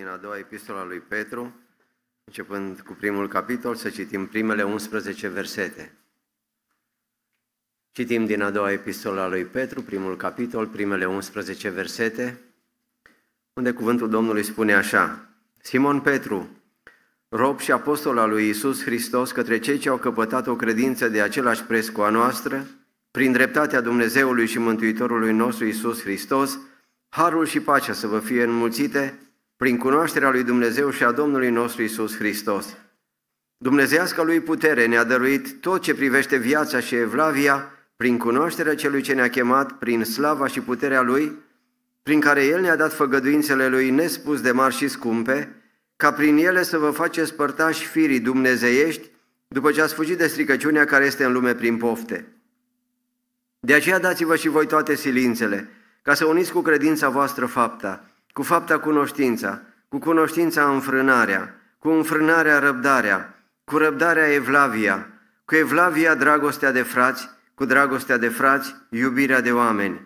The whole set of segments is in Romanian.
din a doua epistola lui Petru, începând cu primul capitol, să citim primele 11 versete. Citim din a doua epistola lui Petru, primul capitol, primele 11 versete, unde cuvântul Domnului spune așa, Simon Petru, rob și apostol al lui Isus Hristos către cei ce au căpătat o credință de același preț cu a noastră, prin dreptatea Dumnezeului și Mântuitorului nostru Isus Hristos, harul și pacea să vă fie înmulțite prin cunoașterea lui Dumnezeu și a Domnului nostru Isus Hristos. Dumnezeiasca lui putere ne-a dăruit tot ce privește viața și evlavia prin cunoașterea celui ce ne-a chemat, prin slava și puterea lui, prin care el ne-a dat făgăduințele lui nespus de mari și scumpe, ca prin ele să vă faceți părtași firii dumnezeiești după ce ați fugit de stricăciunea care este în lume prin pofte. De aceea dați-vă și voi toate silințele, ca să uniți cu credința voastră fapta, cu fapta cunoștința, cu cunoștința înfrânarea, cu înfrânarea răbdarea, cu răbdarea evlavia, cu evlavia dragostea de frați, cu dragostea de frați iubirea de oameni.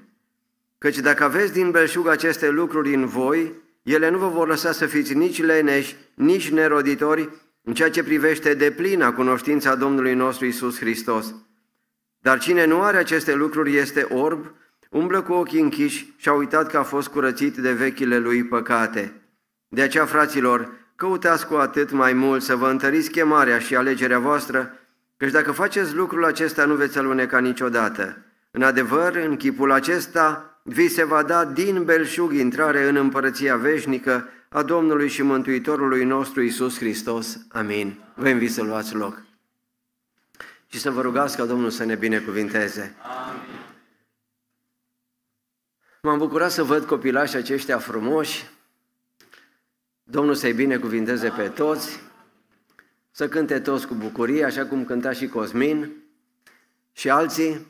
Căci dacă aveți din belșug aceste lucruri în voi, ele nu vă vor lăsa să fiți nici leneși, nici neroditori în ceea ce privește deplina cunoștința Domnului nostru Isus Hristos. Dar cine nu are aceste lucruri este orb, umblă cu ochii închiși și a uitat că a fost curățit de vechile lui păcate. De aceea, fraților, căutați cu atât mai mult să vă întăriți chemarea și alegerea voastră, căci dacă faceți lucrul acesta nu veți aluneca niciodată. În adevăr, în chipul acesta, vi se va da din belșug intrare în împărăția veșnică a Domnului și Mântuitorului nostru Isus Hristos. Amin. Vă invit să luați loc și să vă rugați ca Domnul să ne binecuvinteze. Amin. M-am bucurat să văd copilașii aceștia frumoși, Domnul să-i binecuvinteze pe toți, să cânte toți cu bucurie, așa cum cânta și Cosmin și alții.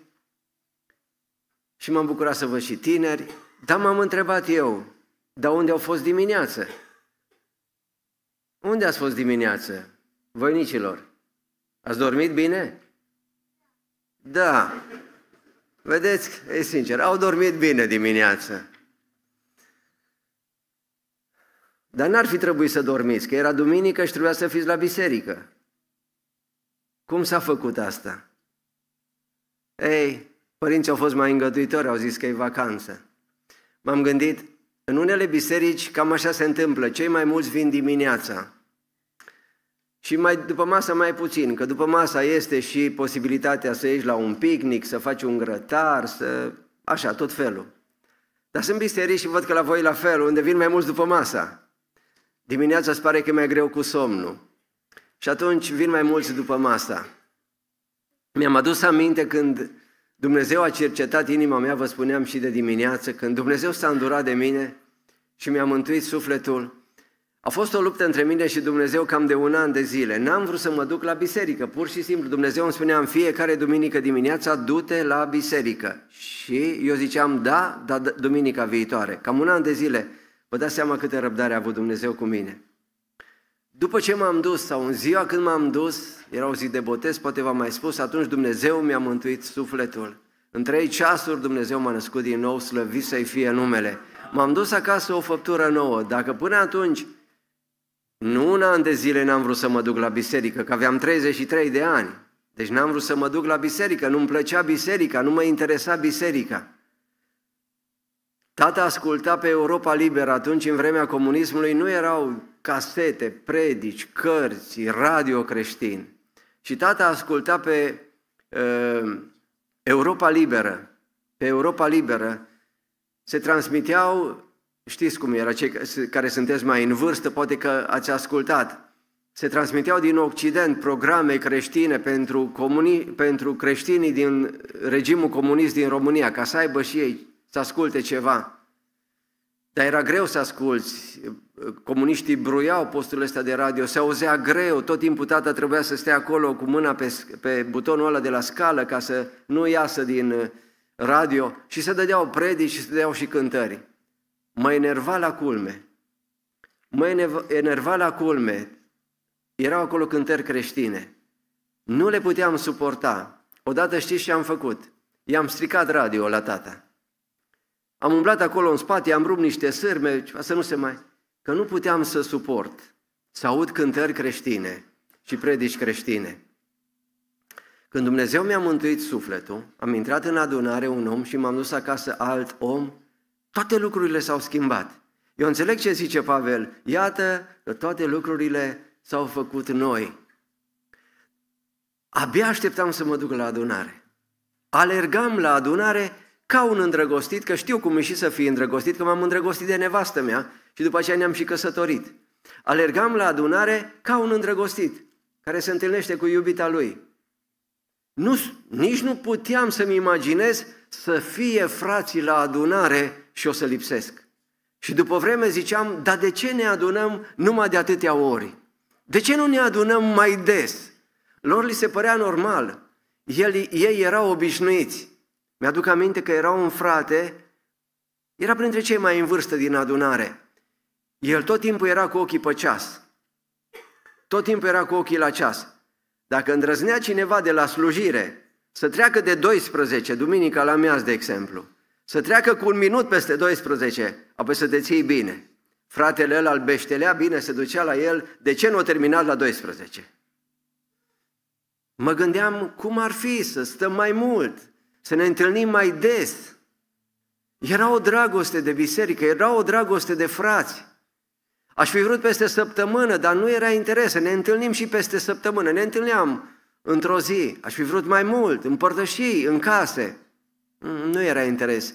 Și m-am bucurat să văd și tineri, dar m-am întrebat eu, dar unde au fost dimineață? Unde ați fost dimineață, voinicilor? Ați dormit bine? Da. Vedeți, e sincer, au dormit bine dimineața. Dar n-ar fi trebuit să dormiți, că era duminică și trebuia să fiți la biserică. Cum s-a făcut asta? Ei, părinții au fost mai îngăduitori, au zis că e vacanță. M-am gândit, în unele biserici cam așa se întâmplă, cei mai mulți vin dimineața, și mai, după masa mai puțin, că după masa este și posibilitatea să ieși la un picnic, să faci un grătar, să... așa, tot felul. Dar sunt biserici și văd că la voi la fel, unde vin mai mulți după masa. Dimineața îți pare că e mai greu cu somnul. Și atunci vin mai mulți după masa. Mi-am adus aminte când Dumnezeu a cercetat inima mea, vă spuneam și de dimineață, când Dumnezeu s-a îndurat de mine și mi-a mântuit sufletul, a fost o luptă între mine și Dumnezeu cam de un an de zile. N-am vrut să mă duc la biserică, pur și simplu. Dumnezeu îmi spunea în fiecare duminică dimineața, du-te la biserică. Și eu ziceam, da, dar duminica viitoare. Cam un an de zile. Vă dați seama câtă răbdare a avut Dumnezeu cu mine. După ce m-am dus, sau în ziua când m-am dus, era o zi de botez, poate v-am mai spus, atunci Dumnezeu mi-a mântuit sufletul. În trei ceasuri Dumnezeu m-a născut din nou, slăvit să-i fie numele. M-am dus acasă o făptură nouă. Dacă până atunci nu un an de zile n-am vrut să mă duc la biserică, că aveam 33 de ani. Deci n-am vrut să mă duc la biserică, nu-mi plăcea biserica, nu mă interesa biserica. Tata asculta pe Europa Liberă atunci, în vremea comunismului, nu erau casete, predici, cărți, radio creștin. Și tata asculta pe uh, Europa Liberă. Pe Europa Liberă se transmiteau Știți cum era, cei care sunteți mai în vârstă, poate că ați ascultat. Se transmiteau din Occident programe creștine pentru, comuni, pentru creștinii din regimul comunist din România, ca să aibă și ei să asculte ceva. Dar era greu să asculți. Comuniștii bruiau postul ăsta de radio, se auzea greu, tot timpul tata trebuia să stea acolo cu mâna pe, pe butonul ăla de la scală ca să nu iasă din uh, radio și se dădeau predici și se dădeau și cântări mă enerva la culme. Mă enerva la culme. Erau acolo cântări creștine. Nu le puteam suporta. Odată știți ce am făcut? I-am stricat radio la tata. Am umblat acolo în spate, am rupt niște sârme, ceva să nu se mai... Că nu puteam să suport, să aud cântări creștine și predici creștine. Când Dumnezeu mi-a mântuit sufletul, am intrat în adunare un om și m-am dus acasă alt om toate lucrurile s-au schimbat. Eu înțeleg ce zice Pavel. Iată că toate lucrurile s-au făcut noi. Abia așteptam să mă duc la adunare. Alergam la adunare ca un îndrăgostit, că știu cum e și să fii îndrăgostit, că m-am îndrăgostit de nevastă mea și după aceea ne-am și căsătorit. Alergam la adunare ca un îndrăgostit care se întâlnește cu iubita lui. Nu, nici nu puteam să-mi imaginez să fie frații la adunare și o să lipsesc. Și după vreme ziceam, dar de ce ne adunăm numai de atâtea ori? De ce nu ne adunăm mai des? Lor li se părea normal. El, ei erau obișnuiți. Mi-aduc aminte că era un frate, era printre cei mai în vârstă din adunare. El tot timpul era cu ochii pe ceas. Tot timpul era cu ochii la ceas. Dacă îndrăznea cineva de la slujire să treacă de 12, duminica la miaz, de exemplu, să treacă cu un minut peste 12, apoi să te ții bine. Fratele ăla beștelea bine, se ducea la el, de ce nu a terminat la 12? Mă gândeam cum ar fi să stăm mai mult, să ne întâlnim mai des. Era o dragoste de biserică, era o dragoste de frați. Aș fi vrut peste săptămână, dar nu era interes. Ne întâlnim și peste săptămână. Ne întâlneam într-o zi. Aș fi vrut mai mult, împărtășii, în case. Mm, nu era interes.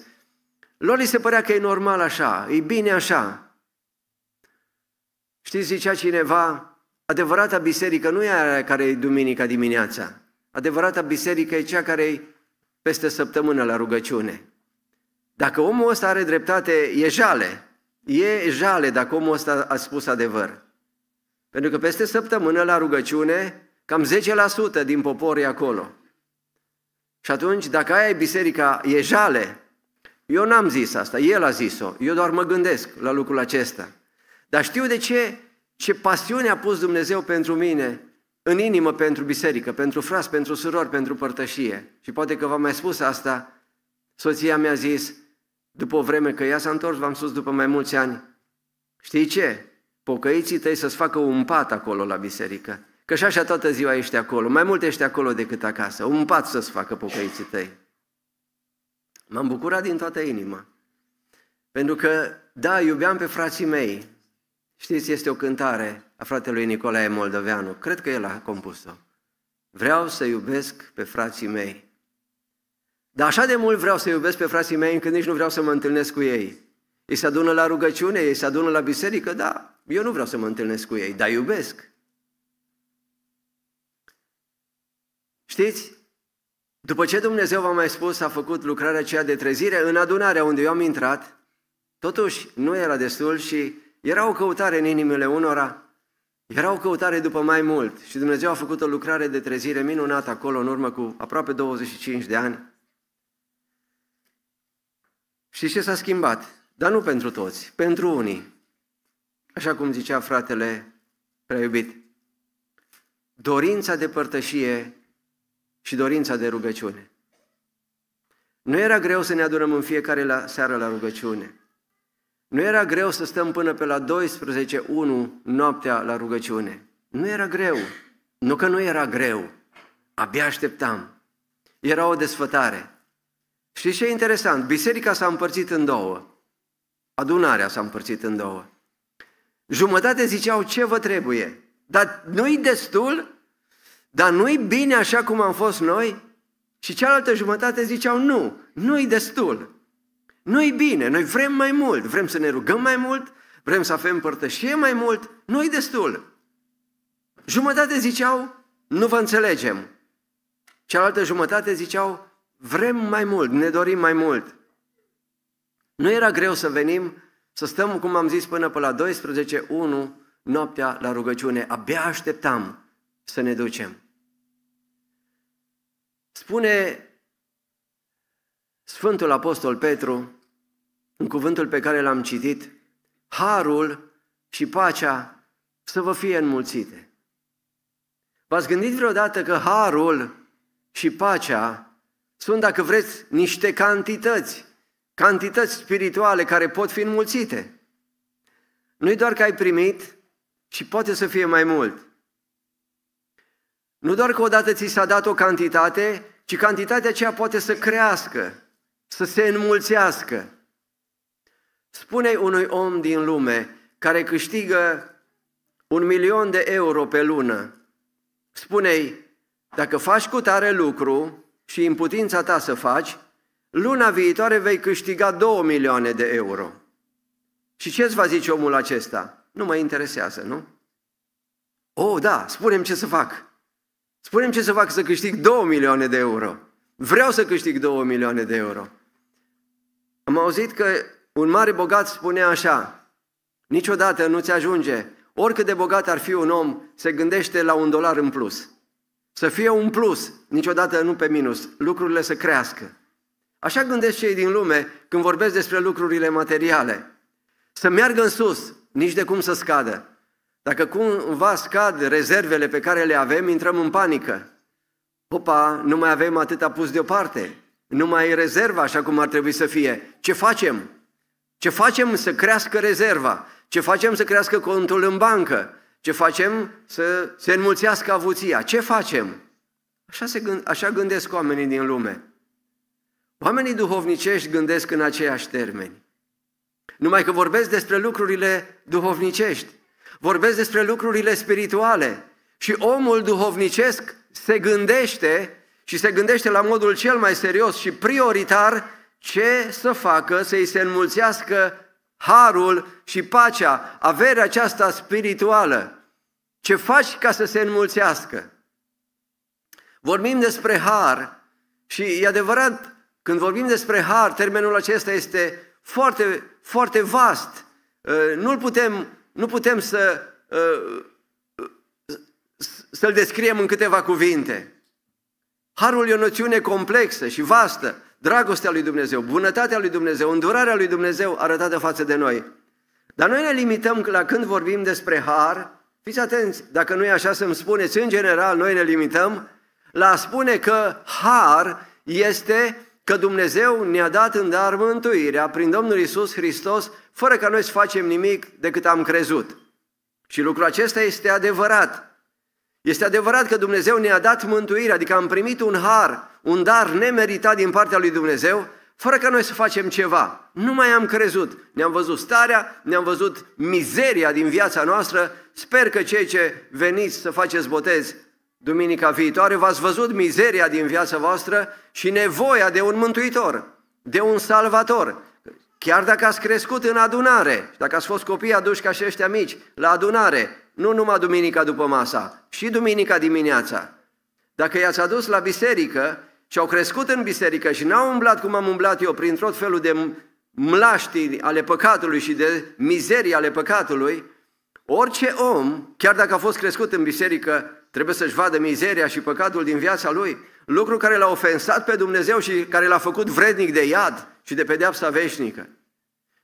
Lor li se părea că e normal așa, e bine așa. Știți, zicea cineva, adevărata biserică nu e aia care e duminica dimineața. Adevărata biserică e cea care e peste săptămână la rugăciune. Dacă omul ăsta are dreptate, e jale. E jale dacă omul ăsta a spus adevăr. Pentru că peste săptămână la rugăciune, cam 10% din popor e acolo. Și atunci, dacă aia e biserica e jale, eu n-am zis asta, el a zis-o, eu doar mă gândesc la lucrul acesta. Dar știu de ce, ce pasiune a pus Dumnezeu pentru mine, în inimă pentru biserică, pentru fras, pentru surori, pentru părtășie. Și poate că v-am mai spus asta, soția mi-a zis, după o vreme că ea s-a întors, v-am spus după mai mulți ani, știi ce? Pocăiții tăi să-ți facă un pat acolo la biserică. Că și așa toată ziua ești acolo, mai mult ești acolo decât acasă. Un pat să-ți facă pocăiții tăi. M-am bucurat din toată inima. Pentru că, da, iubeam pe frații mei. Știți, este o cântare a fratelui Nicolae Moldoveanu. Cred că el a compus-o. Vreau să iubesc pe frații mei. Dar așa de mult vreau să iubesc pe frații mei încât nici nu vreau să mă întâlnesc cu ei. Ei se adună la rugăciune, ei se adună la biserică, dar eu nu vreau să mă întâlnesc cu ei, dar iubesc. Știți? După ce Dumnezeu v-a mai spus, a făcut lucrarea aceea de trezire în adunarea unde eu am intrat, totuși nu era destul și era o căutare în inimile unora, era o căutare după mai mult și Dumnezeu a făcut o lucrare de trezire minunată acolo în urmă cu aproape 25 de ani. Și ce s-a schimbat? Dar nu pentru toți, pentru unii. Așa cum zicea fratele prea iubit. Dorința de părtășie și dorința de rugăciune. Nu era greu să ne adunăm în fiecare la, seară la rugăciune. Nu era greu să stăm până pe la 12.1 noaptea la rugăciune. Nu era greu. Nu că nu era greu. Abia așteptam. Era o desfătare. Și ce e interesant? Biserica s-a împărțit în două. Adunarea s-a împărțit în două. Jumătate ziceau ce vă trebuie, dar nu-i destul dar nu-i bine așa cum am fost noi? Și cealaltă jumătate ziceau, nu, nu-i destul. Nu-i bine, noi vrem mai mult, vrem să ne rugăm mai mult, vrem să avem părtășie mai mult, nu-i destul. Jumătate ziceau, nu vă înțelegem. Cealaltă jumătate ziceau, vrem mai mult, ne dorim mai mult. Nu era greu să venim, să stăm, cum am zis, până pe la 12.1 noaptea la rugăciune. Abia așteptam să ne ducem. Spune Sfântul Apostol Petru, în cuvântul pe care l-am citit, harul și pacea să vă fie înmulțite. V-ați gândit vreodată că harul și pacea sunt, dacă vreți, niște cantități, cantități spirituale care pot fi înmulțite. Nu-i doar că ai primit, ci poate să fie mai mult. Nu doar că odată ți s-a dat o cantitate, ci cantitatea aceea poate să crească, să se înmulțească. Spune unui om din lume care câștigă un milion de euro pe lună, spune-i, dacă faci cu tare lucru și în putința ta să faci, luna viitoare vei câștiga două milioane de euro. Și ce îți va zice omul acesta? Nu mă interesează, nu? Oh, da, spunem ce să fac. Spunem ce să fac să câștig 2 milioane de euro. Vreau să câștig 2 milioane de euro. Am auzit că un mare bogat spunea așa, niciodată nu ți ajunge, oricât de bogat ar fi un om, se gândește la un dolar în plus. Să fie un plus, niciodată nu pe minus, lucrurile să crească. Așa gândesc cei din lume când vorbesc despre lucrurile materiale. Să meargă în sus, nici de cum să scadă. Dacă cumva scad rezervele pe care le avem, intrăm în panică. Opa, nu mai avem atâta pus deoparte. Nu mai e rezerva așa cum ar trebui să fie. Ce facem? Ce facem să crească rezerva? Ce facem să crească contul în bancă? Ce facem să se înmulțească avuția? Ce facem? Așa, se gând, așa gândesc oamenii din lume. Oamenii duhovnicești gândesc în aceiași termeni. Numai că vorbesc despre lucrurile duhovnicești vorbesc despre lucrurile spirituale. Și omul duhovnicesc se gândește și se gândește la modul cel mai serios și prioritar ce să facă să îi se înmulțească harul și pacea, averea aceasta spirituală. Ce faci ca să se înmulțească? Vorbim despre har și e adevărat, când vorbim despre har, termenul acesta este foarte, foarte vast. Ă, nu-l putem nu putem să uh, uh, să-l descriem în câteva cuvinte. Harul e o noțiune complexă și vastă. Dragostea lui Dumnezeu, bunătatea lui Dumnezeu, îndurarea lui Dumnezeu arătată față de noi. Dar noi ne limităm la când vorbim despre har, fiți atenți, dacă nu e așa să-mi spuneți, în general noi ne limităm la a spune că har este că Dumnezeu ne-a dat în dar mântuirea prin Domnul Isus Hristos fără ca noi să facem nimic decât am crezut. Și lucrul acesta este adevărat. Este adevărat că Dumnezeu ne-a dat mântuirea, adică am primit un har, un dar nemeritat din partea lui Dumnezeu, fără ca noi să facem ceva. Nu mai am crezut. Ne-am văzut starea, ne-am văzut mizeria din viața noastră. Sper că cei ce veniți să faceți botez duminica viitoare v-ați văzut mizeria din viața voastră și nevoia de un mântuitor, de un salvator, Chiar dacă ați crescut în adunare, dacă ați fost copii aduși ca și ăștia mici la adunare, nu numai duminica după masa, și duminica dimineața. Dacă i-ați adus la biserică și au crescut în biserică și n-au umblat cum am umblat eu, prin tot felul de mlaștini ale păcatului și de mizerii ale păcatului, orice om, chiar dacă a fost crescut în biserică, trebuie să-și vadă mizeria și păcatul din viața lui, lucru care l-a ofensat pe Dumnezeu și care l-a făcut vrednic de iad și de pedeapsa veșnică.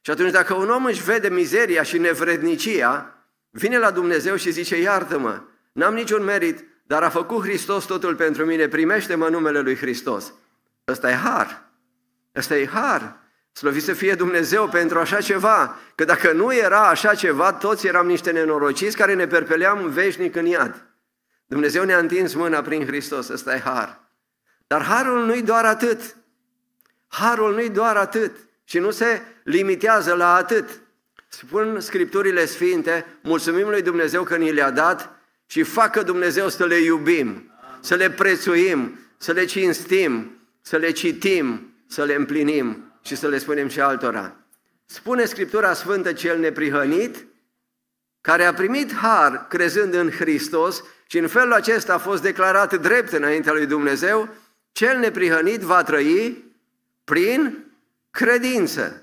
Și atunci dacă un om își vede mizeria și nevrednicia, vine la Dumnezeu și zice, iartă-mă, n-am niciun merit, dar a făcut Hristos totul pentru mine, primește-mă numele lui Hristos. Ăsta e har. Ăsta e har. Slăvit să fie Dumnezeu pentru așa ceva, că dacă nu era așa ceva, toți eram niște nenorociți care ne perpeleam veșnic în iad. Dumnezeu ne-a întins mâna prin Hristos, ăsta e har. Dar harul nu-i doar atât. Harul nu-i doar atât și nu se limitează la atât. Spun Scripturile Sfinte, mulțumim lui Dumnezeu că ni le-a dat și facă Dumnezeu să le iubim, să le prețuim, să le cinstim, să le citim, să le împlinim și să le spunem și altora. Spune Scriptura Sfântă cel neprihănit, care a primit har crezând în Hristos și în felul acesta a fost declarat drept înaintea lui Dumnezeu, cel neprihănit va trăi prin credință.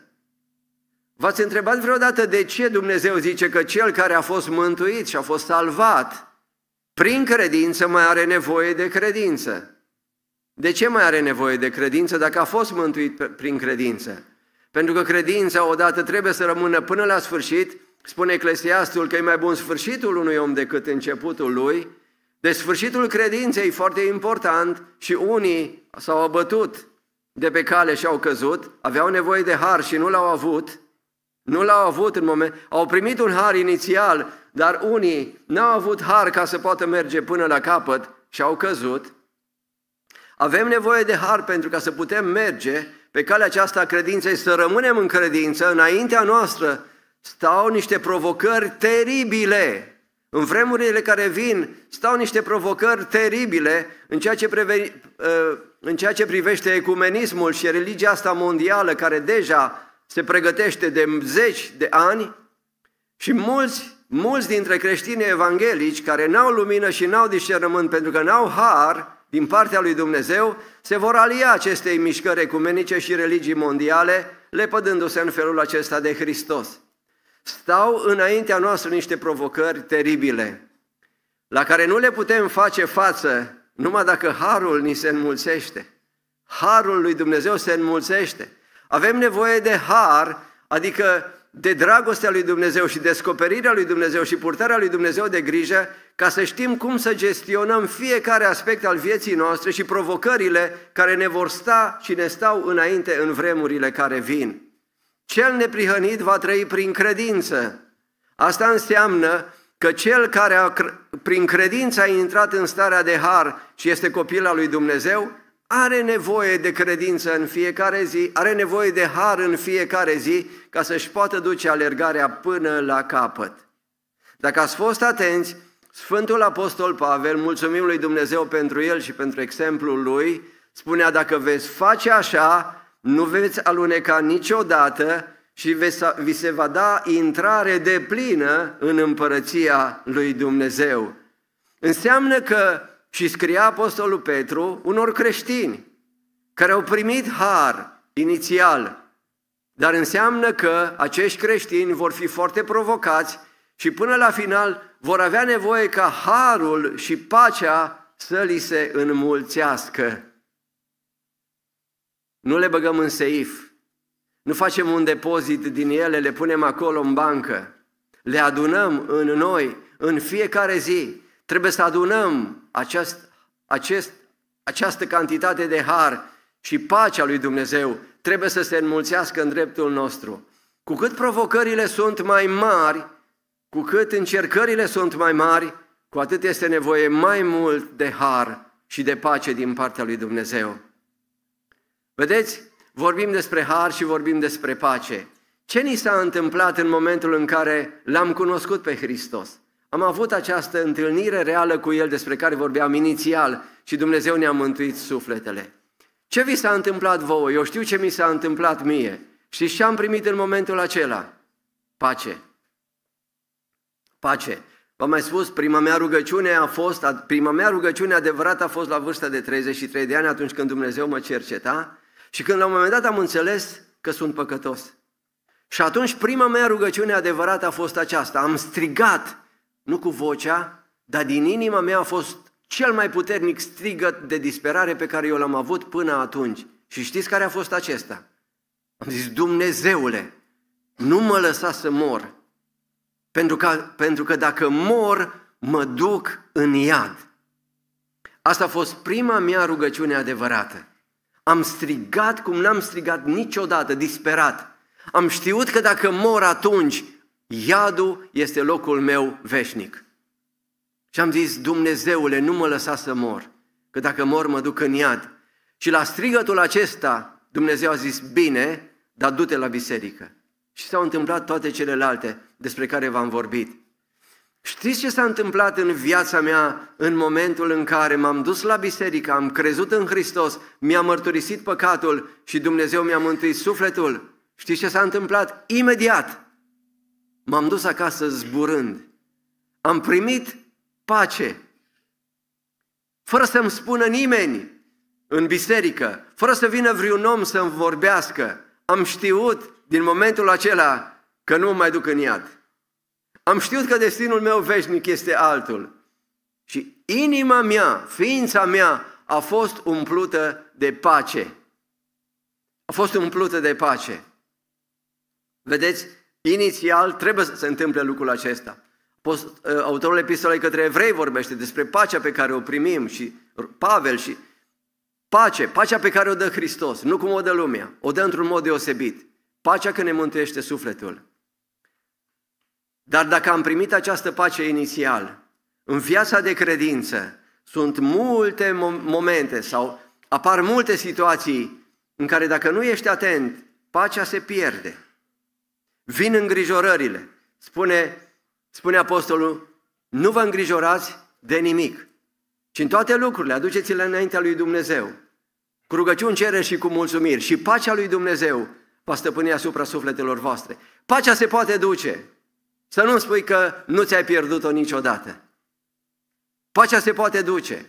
V-ați întrebat vreodată de ce Dumnezeu zice că cel care a fost mântuit și a fost salvat prin credință mai are nevoie de credință? De ce mai are nevoie de credință dacă a fost mântuit prin credință? Pentru că credința odată trebuie să rămână până la sfârșit, spune Eclesiastul că e mai bun sfârșitul unui om decât începutul lui, deci sfârșitul credinței e foarte important și unii s-au abătut de pe cale și au căzut, aveau nevoie de har și nu l-au avut, nu l-au avut în moment, au primit un har inițial, dar unii n-au avut har ca să poată merge până la capăt și au căzut. Avem nevoie de har pentru ca să putem merge pe calea aceasta a credinței, să rămânem în credință, înaintea noastră stau niște provocări teribile. În vremurile care vin stau niște provocări teribile în ceea ce preve, ă, în ceea ce privește ecumenismul și religia asta mondială care deja se pregătește de zeci de ani și mulți, mulți dintre creștinii evanghelici care n-au lumină și n-au discernământ pentru că n-au har din partea lui Dumnezeu, se vor alia acestei mișcări ecumenice și religii mondiale, lepădându-se în felul acesta de Hristos. Stau înaintea noastră niște provocări teribile, la care nu le putem face față numai dacă harul ni se înmulțește. Harul lui Dumnezeu se înmulțește. Avem nevoie de har, adică de dragostea lui Dumnezeu și descoperirea lui Dumnezeu și purtarea lui Dumnezeu de grijă ca să știm cum să gestionăm fiecare aspect al vieții noastre și provocările care ne vor sta și ne stau înainte în vremurile care vin. Cel neprihănit va trăi prin credință. Asta înseamnă că cel care a, prin credință a intrat în starea de har și este copil al lui Dumnezeu, are nevoie de credință în fiecare zi, are nevoie de har în fiecare zi ca să-și poată duce alergarea până la capăt. Dacă ați fost atenți, Sfântul Apostol Pavel, mulțumim lui Dumnezeu pentru el și pentru exemplul lui, spunea, dacă veți face așa, nu veți aluneca niciodată și vi se va da intrare de plină în împărăția lui Dumnezeu. Înseamnă că, și scria Apostolul Petru, unor creștini care au primit har inițial, dar înseamnă că acești creștini vor fi foarte provocați și până la final vor avea nevoie ca harul și pacea să li se înmulțească. Nu le băgăm în seif, nu facem un depozit din ele, le punem acolo în bancă. Le adunăm în noi, în fiecare zi. Trebuie să adunăm aceast, acest, această cantitate de har și pacea lui Dumnezeu trebuie să se înmulțească în dreptul nostru. Cu cât provocările sunt mai mari, cu cât încercările sunt mai mari, cu atât este nevoie mai mult de har și de pace din partea lui Dumnezeu. Vedeți? Vorbim despre har și vorbim despre pace. Ce ni s-a întâmplat în momentul în care l-am cunoscut pe Hristos? Am avut această întâlnire reală cu El despre care vorbeam inițial și Dumnezeu ne-a mântuit sufletele. Ce vi s-a întâmplat vouă? Eu știu ce mi s-a întâmplat mie. Și ce am primit în momentul acela? Pace. Pace. V-am mai spus, prima mea rugăciune a fost, prima mea rugăciune adevărată a fost la vârsta de 33 de ani, atunci când Dumnezeu mă cerceta și când la un moment dat am înțeles că sunt păcătos. Și atunci prima mea rugăciune adevărată a fost aceasta. Am strigat, nu cu vocea, dar din inima mea a fost cel mai puternic strigăt de disperare pe care eu l-am avut până atunci. Și știți care a fost acesta? Am zis, Dumnezeule, nu mă lăsa să mor, pentru că, pentru că dacă mor, mă duc în iad. Asta a fost prima mea rugăciune adevărată. Am strigat cum n-am strigat niciodată, disperat. Am știut că dacă mor atunci, iadul este locul meu veșnic. Și am zis, Dumnezeule, nu mă lăsa să mor, că dacă mor mă duc în iad. Și la strigătul acesta, Dumnezeu a zis, bine, dar du-te la biserică. Și s-au întâmplat toate celelalte despre care v-am vorbit. Știți ce s-a întâmplat în viața mea în momentul în care m-am dus la biserică, am crezut în Hristos, mi-am mărturisit păcatul și Dumnezeu mi-a mântuit sufletul? Știți ce s-a întâmplat? Imediat m-am dus acasă zburând. Am primit pace. Fără să-mi spună nimeni în biserică, fără să vină vreun om să-mi vorbească, am știut din momentul acela că nu mă mai duc în iad. Am știut că destinul meu veșnic este altul. Și inima mea, ființa mea, a fost umplută de pace. A fost umplută de pace. Vedeți, inițial trebuie să se întâmple lucrul acesta. Post, ă, autorul epistolei către evrei vorbește despre pacea pe care o primim și Pavel și pace, pacea pe care o dă Hristos, nu cum o dă lumea, o dă într-un mod deosebit. Pacea că ne mântuiește sufletul. Dar dacă am primit această pace inițial, în viața de credință sunt multe momente sau apar multe situații în care dacă nu ești atent, pacea se pierde. Vin îngrijorările. Spune, spune apostolul, nu vă îngrijorați de nimic, ci în toate lucrurile aduceți-le înaintea lui Dumnezeu. Cu rugăciuni cere și cu mulțumiri și pacea lui Dumnezeu va stăpâni asupra sufletelor voastre. Pacea se poate duce, să nu spui că nu ți-ai pierdut-o niciodată. Pacea se poate duce.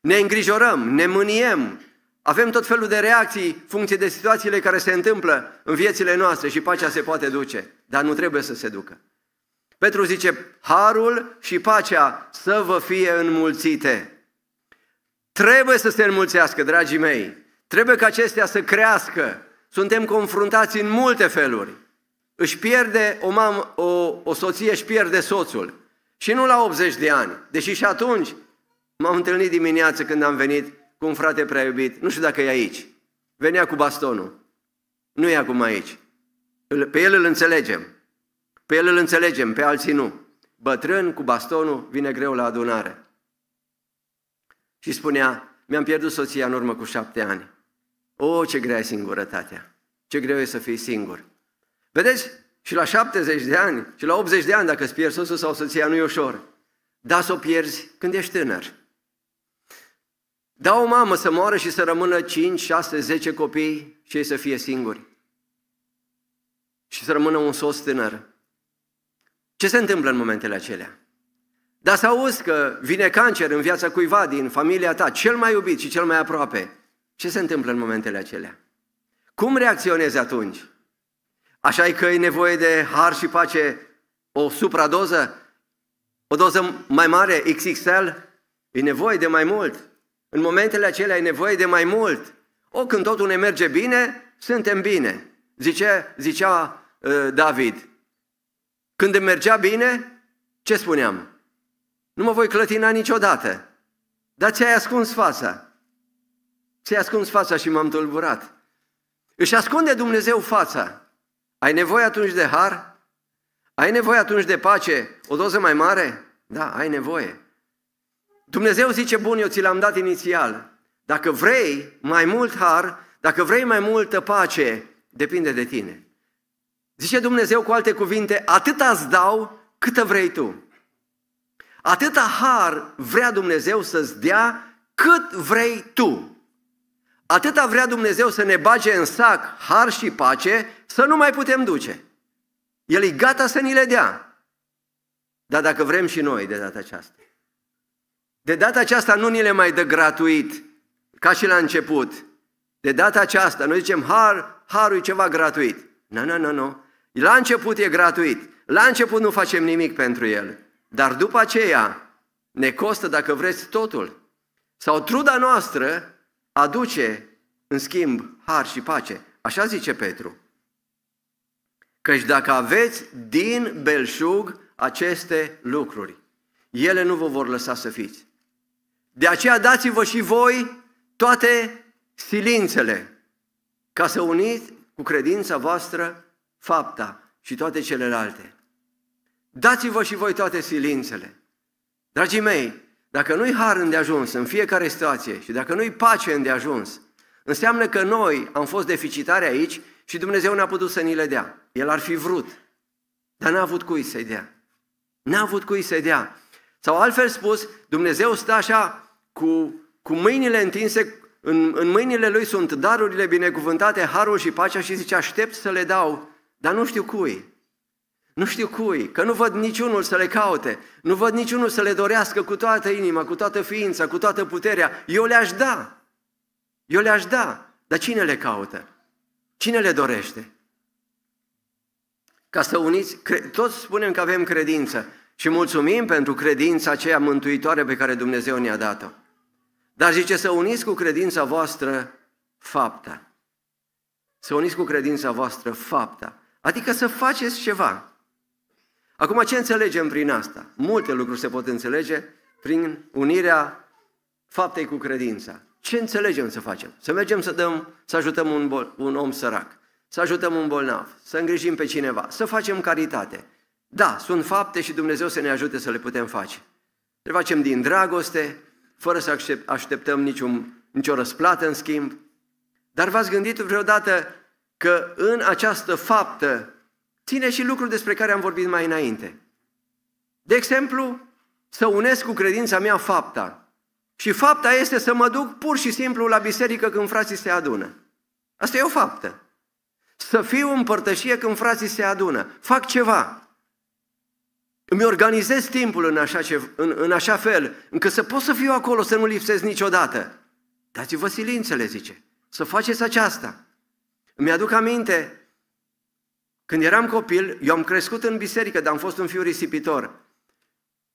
Ne îngrijorăm, ne mâniem, avem tot felul de reacții funcție de situațiile care se întâmplă în viețile noastre și pacea se poate duce, dar nu trebuie să se ducă. Petru zice, harul și pacea să vă fie înmulțite. Trebuie să se înmulțească, dragii mei. Trebuie ca acestea să crească. Suntem confruntați în multe feluri își pierde o, mamă, o, o soție, își pierde soțul. Și nu la 80 de ani. Deși și atunci m-am întâlnit dimineață când am venit cu un frate prea iubit. Nu știu dacă e aici. Venea cu bastonul. Nu e acum aici. Pe el îl înțelegem. Pe el îl înțelegem, pe alții nu. Bătrân cu bastonul vine greu la adunare. Și spunea, mi-am pierdut soția în urmă cu șapte ani. O, oh, ce grea e singurătatea! Ce greu e să fii singur! Vedeți? Și la 70 de ani, și la 80 de ani, dacă îți pierzi soțul sau soția, nu e ușor. Da, să o pierzi când ești tânăr. Da o mamă să moară și să rămână 5, 6, 10 copii și ei să fie singuri. Și să rămână un sos tânăr. Ce se întâmplă în momentele acelea? Dar să auzi că vine cancer în viața cuiva din familia ta, cel mai iubit și cel mai aproape. Ce se întâmplă în momentele acelea? Cum reacționezi atunci? Așa e că e nevoie de har și pace, o supradoză, o doză mai mare, XXL, e nevoie de mai mult. În momentele acelea e nevoie de mai mult. O, când totul ne merge bine, suntem bine. Zice, zicea uh, David, când îmi mergea bine, ce spuneam? Nu mă voi clătina niciodată. Dar ți-ai ascuns fața. Ți-ai ascuns fața și m-am tulburat. Își ascunde Dumnezeu fața. Ai nevoie atunci de har? Ai nevoie atunci de pace? O doză mai mare? Da, ai nevoie. Dumnezeu zice, bun, eu ți l-am dat inițial. Dacă vrei mai mult har, dacă vrei mai multă pace, depinde de tine. Zice Dumnezeu cu alte cuvinte, atâta îți dau câtă vrei tu. Atâta har vrea Dumnezeu să-ți dea cât vrei tu. Atâta vrea Dumnezeu să ne bage în sac har și pace să nu mai putem duce. El e gata să ni le dea. Dar dacă vrem și noi de data aceasta. De data aceasta nu ni le mai dă gratuit, ca și la început. De data aceasta, noi zicem, har, harul e ceva gratuit. Nu, nu, nu, nu. La început e gratuit. La început nu facem nimic pentru el. Dar după aceea ne costă, dacă vreți, totul. Sau truda noastră aduce, în schimb, har și pace. Așa zice Petru. Căci dacă aveți din belșug aceste lucruri, ele nu vă vor lăsa să fiți. De aceea dați-vă și voi toate silințele, ca să uniți cu credința voastră fapta și toate celelalte. Dați-vă și voi toate silințele. Dragii mei, dacă nu-i har îndeajuns în fiecare situație și dacă nu-i pace îndeajuns, înseamnă că noi am fost deficitari aici și Dumnezeu ne-a putut să ni le dea. El ar fi vrut, dar n-a avut cui să-i dea. N-a avut cui să-i dea. Sau altfel spus, Dumnezeu stă așa cu, cu mâinile întinse, în, în mâinile lui sunt darurile binecuvântate, harul și pacea și zice, aștept să le dau, dar nu știu cui. Nu știu cui, că nu văd niciunul să le caute, nu văd niciunul să le dorească cu toată inima, cu toată ființa, cu toată puterea. Eu le-aș da. Eu le-aș da. Dar cine le caută? Cine le dorește? Ca să uniți, toți spunem că avem credință și mulțumim pentru credința aceea mântuitoare pe care Dumnezeu ne-a dat-o. Dar zice să uniți cu credința voastră fapta. Să uniți cu credința voastră fapta. Adică să faceți ceva. Acum, ce înțelegem prin asta? Multe lucruri se pot înțelege prin unirea faptei cu credința. Ce înțelegem să facem? Să mergem să dăm, să ajutăm un, bol, un om sărac să ajutăm un bolnav, să îngrijim pe cineva, să facem caritate. Da, sunt fapte și Dumnezeu să ne ajute să le putem face. Le facem din dragoste, fără să așteptăm niciun, nicio răsplată în schimb. Dar v-ați gândit vreodată că în această faptă ține și lucruri despre care am vorbit mai înainte. De exemplu, să unesc cu credința mea fapta. Și fapta este să mă duc pur și simplu la biserică când frații se adună. Asta e o faptă să fiu în părtășie când frații se adună. Fac ceva. Îmi organizez timpul în așa, ce, în, în așa fel, încât să pot să fiu acolo, să nu lipsesc niciodată. Dați-vă silințele, zice, să faceți aceasta. Îmi aduc aminte, când eram copil, eu am crescut în biserică, dar am fost un fiu risipitor.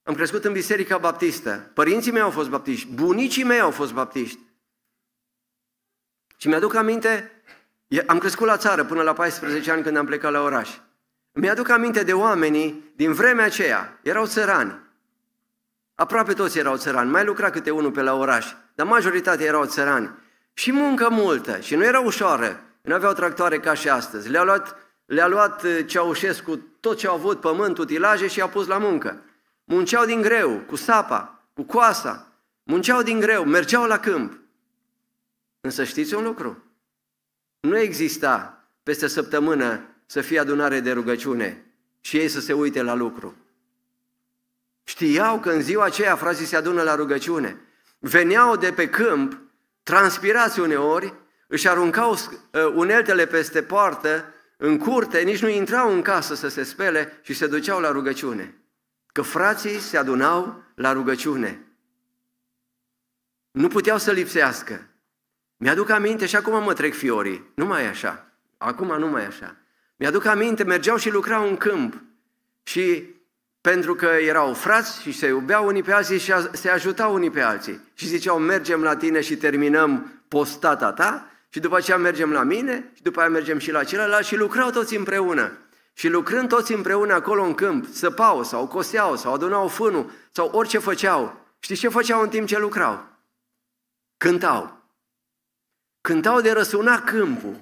Am crescut în biserica baptistă. Părinții mei au fost baptiști, bunicii mei au fost baptiști. Și mi-aduc aminte am crescut la țară până la 14 ani când am plecat la oraș. mi aduc aminte de oamenii din vremea aceea, erau țărani. Aproape toți erau țărani, mai lucra câte unul pe la oraș, dar majoritatea erau țărani. Și muncă multă, și nu era ușoară, nu aveau tractoare ca și astăzi. Le-a luat, le-a luat uh, Ceaușescu tot ce au avut, pământ, utilaje și i-a pus la muncă. Munceau din greu, cu sapa, cu coasa, munceau din greu, mergeau la câmp. Însă știți un lucru? Nu exista peste săptămână să fie adunare de rugăciune și ei să se uite la lucru. Știau că în ziua aceea frații se adună la rugăciune. Veneau de pe câmp, transpirați uneori, își aruncau uh, uneltele peste poartă, în curte, nici nu intrau în casă să se spele și se duceau la rugăciune. Că frații se adunau la rugăciune. Nu puteau să lipsească. Mi-aduc aminte și acum mă trec fiorii. Nu mai e așa. Acum nu mai e așa. Mi-aduc aminte, mergeau și lucrau în câmp. Și pentru că erau frați și se iubeau unii pe alții și se ajutau unii pe alții. Și ziceau, mergem la tine și terminăm postata ta și după aceea mergem la mine și după aceea mergem și la celălalt și lucrau toți împreună. Și lucrând toți împreună acolo în câmp, săpau sau coseau sau adunau fânul sau orice făceau, știți ce făceau în timp ce lucrau? Cântau cântau de răsuna câmpul.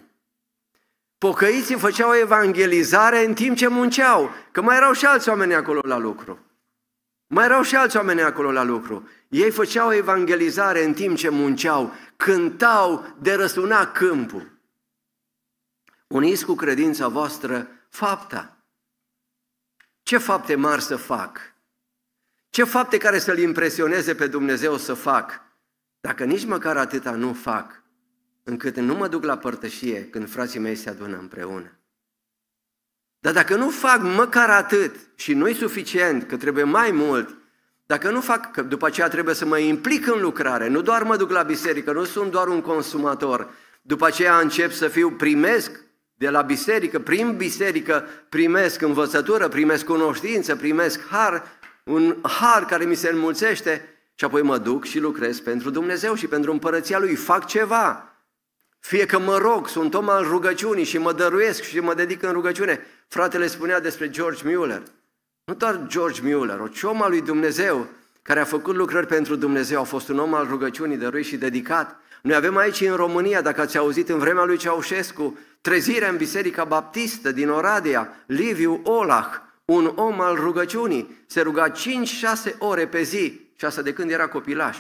Pocăiții făceau evangelizare în timp ce munceau, că mai erau și alți oameni acolo la lucru. Mai erau și alți oameni acolo la lucru. Ei făceau evangelizare în timp ce munceau, cântau de răsuna câmpul. Uniți cu credința voastră fapta. Ce fapte mari să fac? Ce fapte care să-L impresioneze pe Dumnezeu să fac? Dacă nici măcar atâta nu fac, încât nu mă duc la părtășie când frații mei se adună împreună. Dar dacă nu fac măcar atât și nu-i suficient, că trebuie mai mult, dacă nu fac, că după aceea trebuie să mă implic în lucrare, nu doar mă duc la biserică, nu sunt doar un consumator, după aceea încep să fiu, primesc de la biserică, prin biserică primesc învățătură, primesc cunoștință, primesc har, un har care mi se înmulțește și apoi mă duc și lucrez pentru Dumnezeu și pentru împărăția Lui, fac ceva. Fie că mă rog, sunt om al rugăciunii și mă dăruiesc și mă dedic în rugăciune. Fratele spunea despre George Mueller. Nu doar George Mueller, o om al lui Dumnezeu care a făcut lucrări pentru Dumnezeu, a fost un om al rugăciunii, dăruit și dedicat. Noi avem aici în România, dacă ați auzit în vremea lui Ceaușescu, trezirea în Biserica Baptistă din Oradea, Liviu Olah, un om al rugăciunii, se ruga 5-6 ore pe zi și asta de când era copilaș.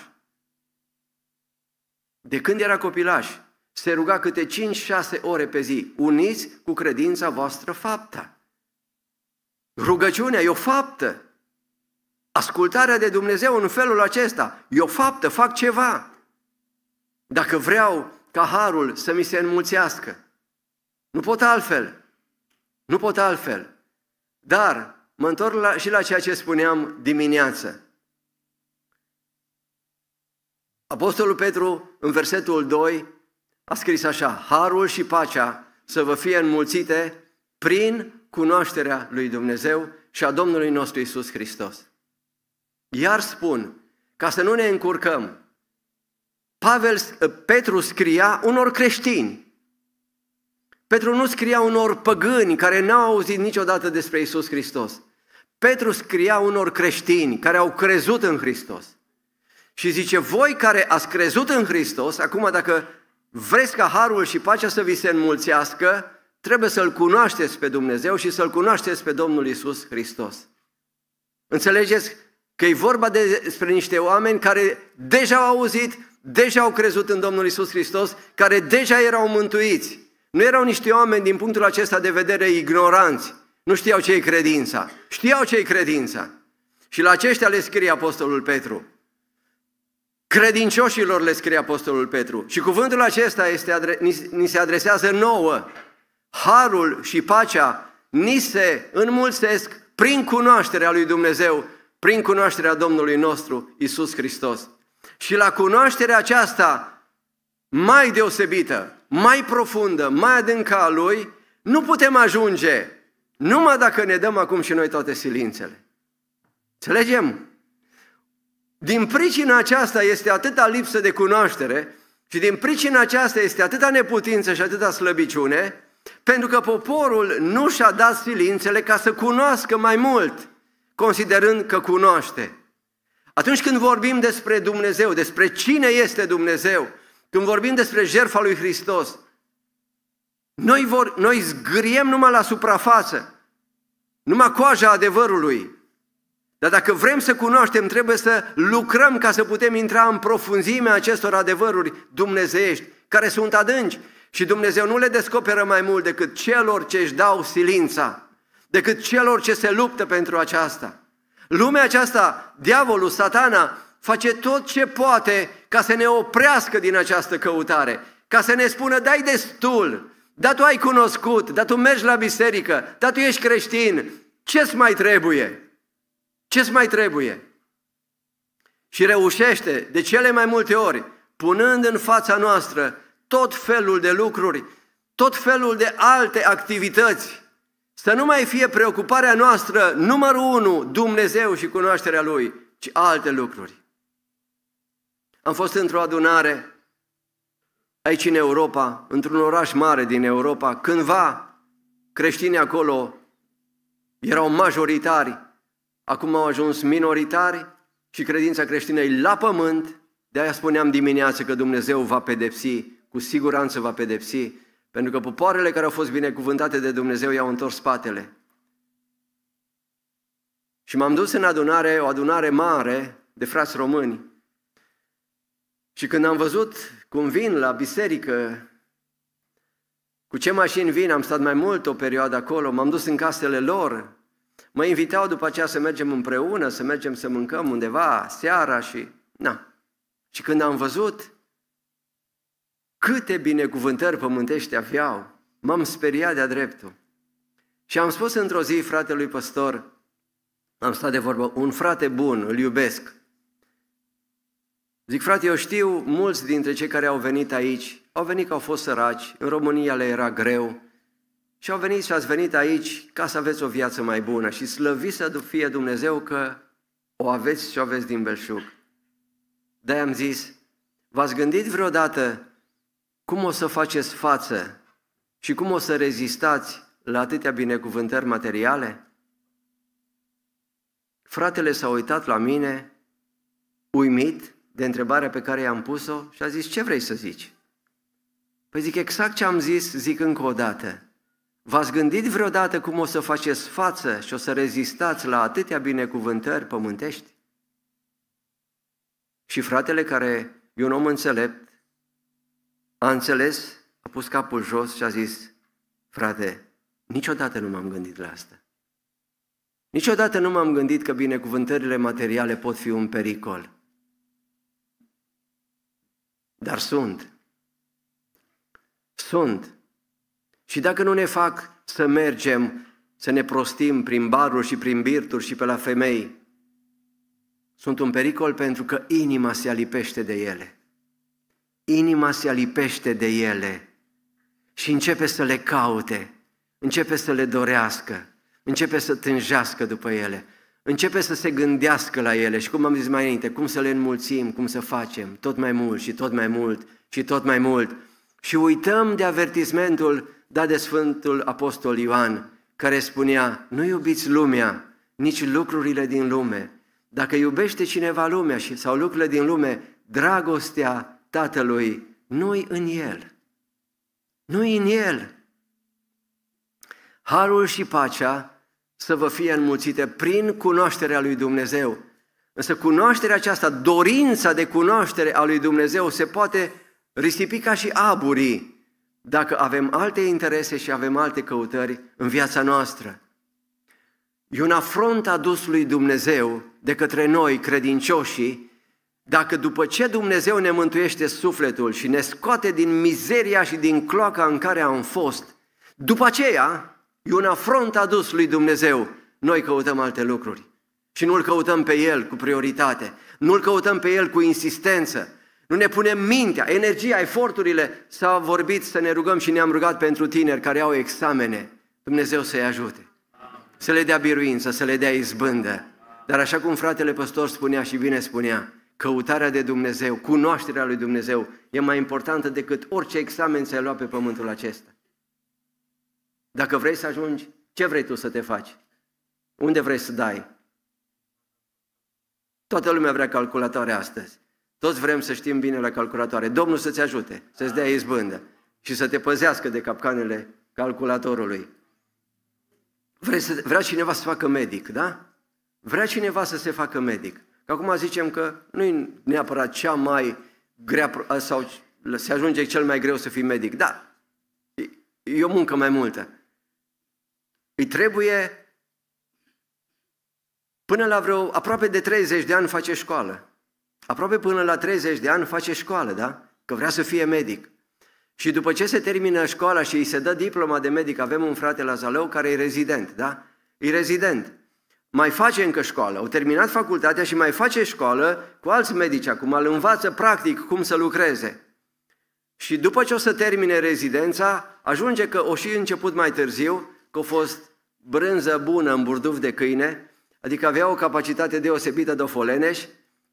De când era copilaș, se ruga câte 5-6 ore pe zi, uniți cu credința voastră fapta. Rugăciunea e o faptă. Ascultarea de Dumnezeu în felul acesta e o faptă, fac ceva. Dacă vreau ca harul să mi se înmulțească, nu pot altfel. Nu pot altfel. Dar mă întorc la, și la ceea ce spuneam dimineață. Apostolul Petru, în versetul 2, a scris așa, harul și pacea să vă fie înmulțite prin cunoașterea lui Dumnezeu și a Domnului nostru Isus Hristos. Iar spun, ca să nu ne încurcăm, Pavel, ă, Petru scria unor creștini. Petru nu scria unor păgâni care n-au auzit niciodată despre Isus Hristos. Petru scria unor creștini care au crezut în Hristos. Și zice, voi care ați crezut în Hristos, acum dacă vreți ca harul și pacea să vi se înmulțească, trebuie să-L cunoașteți pe Dumnezeu și să-L cunoașteți pe Domnul Isus Hristos. Înțelegeți că e vorba despre niște oameni care deja au auzit, deja au crezut în Domnul Isus Hristos, care deja erau mântuiți. Nu erau niște oameni din punctul acesta de vedere ignoranți. Nu știau ce e credința. Știau ce e credința. Și la aceștia le scrie Apostolul Petru. Credincioșilor le scrie Apostolul Petru. Și cuvântul acesta este ni se adresează nouă. Harul și pacea ni se înmulțesc prin cunoașterea lui Dumnezeu, prin cunoașterea Domnului nostru, Isus Hristos. Și la cunoașterea aceasta mai deosebită, mai profundă, mai adâncă a Lui, nu putem ajunge numai dacă ne dăm acum și noi toate silințele. Înțelegem? Din pricina aceasta este atâta lipsă de cunoaștere și din pricina aceasta este atâta neputință și atâta slăbiciune, pentru că poporul nu și-a dat silințele ca să cunoască mai mult, considerând că cunoaște. Atunci când vorbim despre Dumnezeu, despre cine este Dumnezeu, când vorbim despre jertfa lui Hristos, noi, vor, noi zgriem numai la suprafață, numai coaja adevărului, dar dacă vrem să cunoaștem, trebuie să lucrăm ca să putem intra în profunzimea acestor adevăruri dumnezeiești, care sunt adânci. Și Dumnezeu nu le descoperă mai mult decât celor ce își dau silința, decât celor ce se luptă pentru aceasta. Lumea aceasta, diavolul, satana, face tot ce poate ca să ne oprească din această căutare, ca să ne spună, dai destul, dar tu ai cunoscut, dar tu mergi la biserică, dar tu ești creștin, ce-ți mai trebuie? Ce-ți mai trebuie? Și reușește de cele mai multe ori, punând în fața noastră tot felul de lucruri, tot felul de alte activități, să nu mai fie preocuparea noastră numărul unu, Dumnezeu și cunoașterea Lui, ci alte lucruri. Am fost într-o adunare aici în Europa, într-un oraș mare din Europa, cândva creștinii acolo erau majoritari acum au ajuns minoritari și credința creștină e la pământ. De-aia spuneam dimineață că Dumnezeu va pedepsi, cu siguranță va pedepsi, pentru că popoarele care au fost binecuvântate de Dumnezeu i-au întors spatele. Și m-am dus în adunare, o adunare mare de frați români. Și când am văzut cum vin la biserică, cu ce mașini vin, am stat mai mult o perioadă acolo, m-am dus în casele lor, Mă invitau după aceea să mergem împreună, să mergem să mâncăm undeva seara și... Na. Și când am văzut câte binecuvântări pământești aveau, m-am speriat de-a dreptul. Și am spus într-o zi fratelui păstor, am stat de vorbă, un frate bun, îl iubesc. Zic, frate, eu știu mulți dintre cei care au venit aici, au venit că au fost săraci, în România le era greu, și au venit și ați venit aici ca să aveți o viață mai bună și slăvi să fie Dumnezeu că o aveți și o aveți din belșug. de am zis, v-ați gândit vreodată cum o să faceți față și cum o să rezistați la atâtea binecuvântări materiale? Fratele s-a uitat la mine, uimit de întrebarea pe care i-am pus-o și a zis, ce vrei să zici? Păi zic exact ce am zis, zic încă o dată. V-ați gândit vreodată cum o să faceți față și o să rezistați la atâtea binecuvântări pământești? Și fratele care e un om înțelept, a înțeles, a pus capul jos și a zis, frate, niciodată nu m-am gândit la asta. Niciodată nu m-am gândit că binecuvântările materiale pot fi un pericol. Dar sunt. Sunt. Și dacă nu ne fac să mergem, să ne prostim prin baruri și prin birturi și pe la femei, sunt un pericol pentru că inima se alipește de ele. Inima se alipește de ele și începe să le caute, începe să le dorească, începe să tânjească după ele, începe să se gândească la ele și cum am zis mai înainte, cum să le înmulțim, cum să facem, tot mai mult și tot mai mult și tot mai mult. Și uităm de avertismentul dat de Sfântul Apostol Ioan, care spunea, nu iubiți lumea, nici lucrurile din lume. Dacă iubește cineva lumea sau lucrurile din lume, dragostea Tatălui nu în el. nu în el. Harul și pacea să vă fie înmulțite prin cunoașterea lui Dumnezeu. Însă cunoașterea aceasta, dorința de cunoaștere a lui Dumnezeu se poate risipi ca și aburii dacă avem alte interese și avem alte căutări în viața noastră. E un afront adus lui Dumnezeu de către noi, credincioșii, dacă după ce Dumnezeu ne mântuiește sufletul și ne scoate din mizeria și din cloaca în care am fost, după aceea e un afront adus lui Dumnezeu, noi căutăm alte lucruri și nu-L căutăm pe El cu prioritate, nu-L căutăm pe El cu insistență, nu ne punem mintea, energia, eforturile să a vorbit, să ne rugăm și ne-am rugat pentru tineri care au examene. Dumnezeu să-i ajute. Să le dea biruință, să le dea izbândă. Dar așa cum fratele păstor spunea și bine spunea, căutarea de Dumnezeu, cunoașterea lui Dumnezeu e mai importantă decât orice examen ți-ai luat pe pământul acesta. Dacă vrei să ajungi, ce vrei tu să te faci? Unde vrei să dai? Toată lumea vrea calculatoare astăzi. Toți vrem să știm bine la calculatoare. Domnul să-ți ajute, să-ți dea izbândă și să te păzească de capcanele calculatorului. Vrei să, vrea cineva să facă medic, da? Vrea cineva să se facă medic. Că acum zicem că nu e neapărat cea mai grea sau se ajunge cel mai greu să fii medic. Da, e o muncă mai multă. Îi trebuie până la vreo aproape de 30 de ani face școală aproape până la 30 de ani face școală, da? Că vrea să fie medic. Și după ce se termină școala și îi se dă diploma de medic, avem un frate la Zalău care e rezident, da? E rezident. Mai face încă școală, au terminat facultatea și mai face școală cu alți medici acum, îl învață practic cum să lucreze. Și după ce o să termine rezidența, ajunge că o și început mai târziu, că a fost brânză bună în burduf de câine, adică avea o capacitate deosebită de foleneș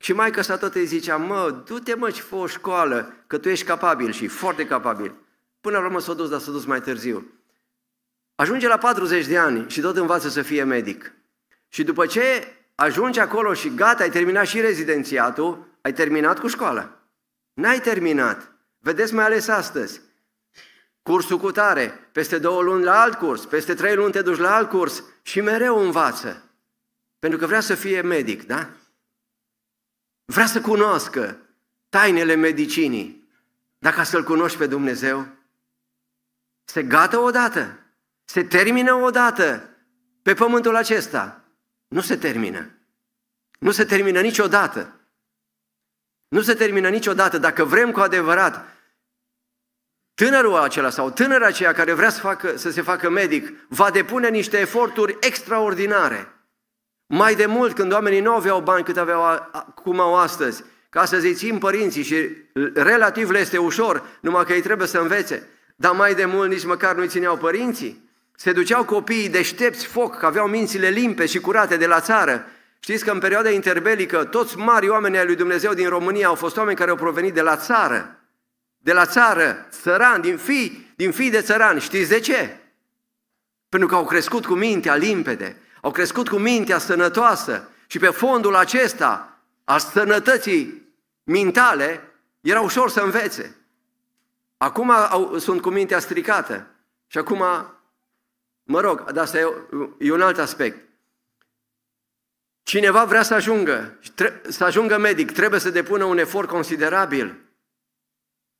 și maica sa tot îi zicea, mă, du-te mă și fă o școală, că tu ești capabil și foarte capabil. Până la urmă s-a dus, dar s-a dus mai târziu. Ajunge la 40 de ani și tot învață să fie medic. Și după ce ajungi acolo și gata, ai terminat și rezidențiatul, ai terminat cu școala. N-ai terminat. Vedeți mai ales astăzi. Cursul cu tare, peste două luni la alt curs, peste trei luni te duci la alt curs și mereu învață. Pentru că vrea să fie medic, da? Vrea să cunoască tainele medicinii. Dacă să-L cunoști pe Dumnezeu, se gata odată, se termină odată pe pământul acesta. Nu se termină. Nu se termină niciodată. Nu se termină niciodată. Dacă vrem cu adevărat tânărul acela sau tânăra aceea care vrea să, facă, să se facă medic, va depune niște eforturi extraordinare. Mai de mult, când oamenii nu aveau bani cât aveau cum au astăzi, ca să zicim părinții și relativ le este ușor, numai că ei trebuie să învețe. Dar mai de mult nici măcar nu-i țineau părinții. Se duceau copiii deștepți foc, că aveau mințile limpe și curate de la țară. Știți că în perioada interbelică toți mari oameni ai lui Dumnezeu din România au fost oameni care au provenit de la țară. De la țară, țărani, din fii, din fii de țărani. Știți de ce? Pentru că au crescut cu mintea limpede, au crescut cu mintea sănătoasă și pe fondul acesta a sănătății mintale era ușor să învețe. Acum au, sunt cu mintea stricată și acum, mă rog, dar asta e, e un alt aspect. Cineva vrea să ajungă, să ajungă medic, trebuie să depună un efort considerabil.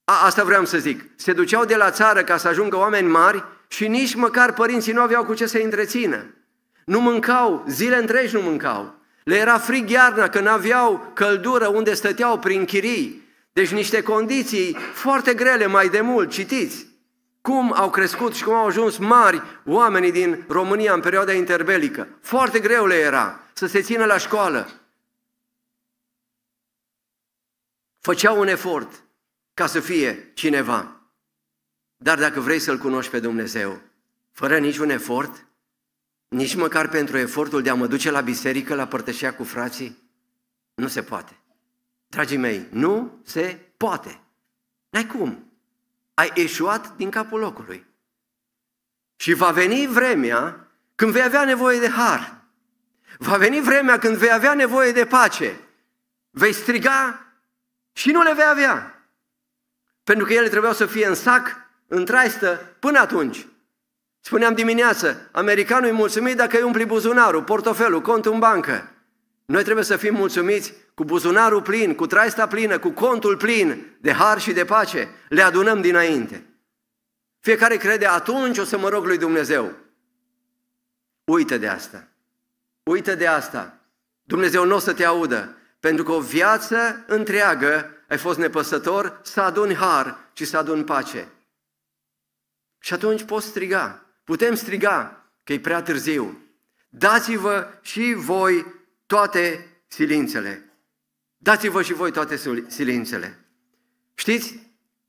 A, asta vreau să zic. Se duceau de la țară ca să ajungă oameni mari și nici măcar părinții nu aveau cu ce să-i întrețină. Nu mâncau, zile întregi nu mâncau. Le era frig iarna, că n-aveau căldură unde stăteau prin chirii. Deci niște condiții foarte grele mai de mult, citiți. Cum au crescut și cum au ajuns mari oamenii din România în perioada interbelică. Foarte greu le era să se țină la școală. Făceau un efort ca să fie cineva. Dar dacă vrei să-L cunoști pe Dumnezeu, fără niciun efort, nici măcar pentru efortul de a mă duce la biserică, la părtășia cu frații, nu se poate. Dragii mei, nu se poate. N-ai cum. Ai eșuat din capul locului. Și va veni vremea când vei avea nevoie de har. Va veni vremea când vei avea nevoie de pace. Vei striga și nu le vei avea. Pentru că ele trebuiau să fie în sac, în traistă, până atunci. Spuneam dimineață, americanul e mulțumit dacă îi umpli buzunarul, portofelul, contul în bancă. Noi trebuie să fim mulțumiți cu buzunarul plin, cu traista plină, cu contul plin de har și de pace. Le adunăm dinainte. Fiecare crede, atunci o să mă rog lui Dumnezeu. Uită de asta. Uită de asta. Dumnezeu nu o să te audă, pentru că o viață întreagă ai fost nepăsător să aduni har, și să aduni pace. Și atunci poți striga, Putem striga că e prea târziu. Dați-vă și voi toate silințele. Dați-vă și voi toate silințele. Știți,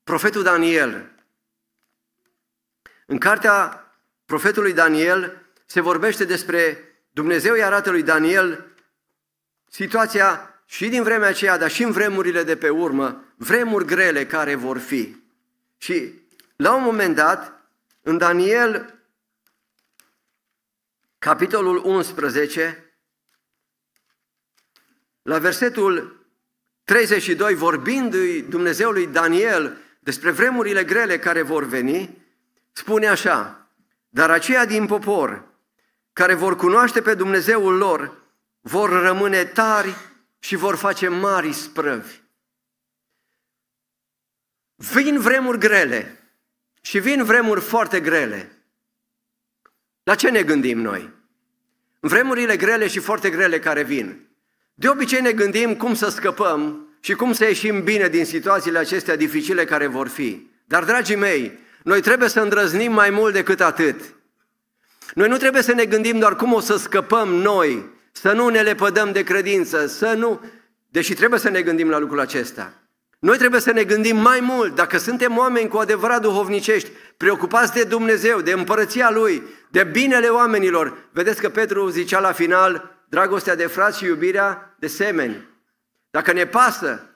profetul Daniel, în cartea profetului Daniel se vorbește despre Dumnezeu i-a arată lui Daniel situația și din vremea aceea, dar și în vremurile de pe urmă, vremuri grele care vor fi. Și la un moment dat, în Daniel capitolul 11, la versetul 32, vorbindu-i Dumnezeului Daniel despre vremurile grele care vor veni, spune așa, dar aceia din popor care vor cunoaște pe Dumnezeul lor vor rămâne tari și vor face mari sprăvi. Vin vremuri grele și vin vremuri foarte grele. La ce ne gândim noi? În vremurile grele și foarte grele care vin, de obicei ne gândim cum să scăpăm și cum să ieșim bine din situațiile acestea dificile care vor fi. Dar, dragii mei, noi trebuie să îndrăznim mai mult decât atât. Noi nu trebuie să ne gândim doar cum o să scăpăm noi, să nu ne lepădăm de credință, să nu... Deși trebuie să ne gândim la lucrul acesta. Noi trebuie să ne gândim mai mult, dacă suntem oameni cu adevărat duhovnicești, preocupați de Dumnezeu, de împărăția Lui, de binele oamenilor. Vedeți că Petru zicea la final, dragostea de frați și iubirea de semeni. Dacă ne pasă,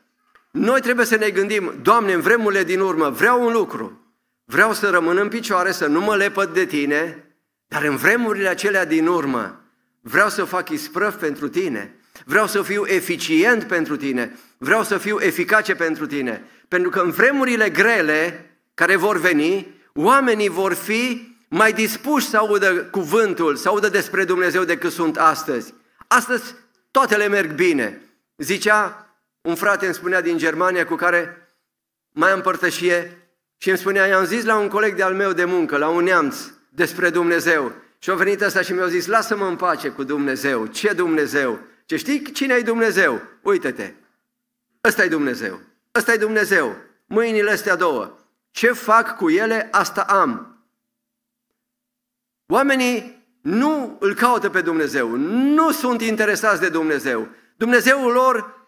noi trebuie să ne gândim, Doamne, în vremurile din urmă, vreau un lucru. Vreau să rămân în picioare, să nu mă lepăd de Tine, dar în vremurile acelea din urmă, vreau să fac isprăv pentru Tine. Vreau să fiu eficient pentru Tine. Vreau să fiu eficace pentru Tine. Pentru că în vremurile grele care vor veni, oamenii vor fi mai dispuși să audă cuvântul, să audă despre Dumnezeu decât sunt astăzi. Astăzi toate le merg bine. Zicea un frate îmi spunea din Germania cu care mai am părtășie și îmi spunea, i-am zis la un coleg de-al meu de muncă, la un neamț, despre Dumnezeu. Și a venit ăsta și mi-a zis, lasă-mă în pace cu Dumnezeu. Ce Dumnezeu? Ce știi cine e Dumnezeu? Uită-te. ăsta e Dumnezeu. ăsta e Dumnezeu. Mâinile astea două. Ce fac cu ele, asta am. Oamenii nu îl caută pe Dumnezeu, nu sunt interesați de Dumnezeu. Dumnezeul lor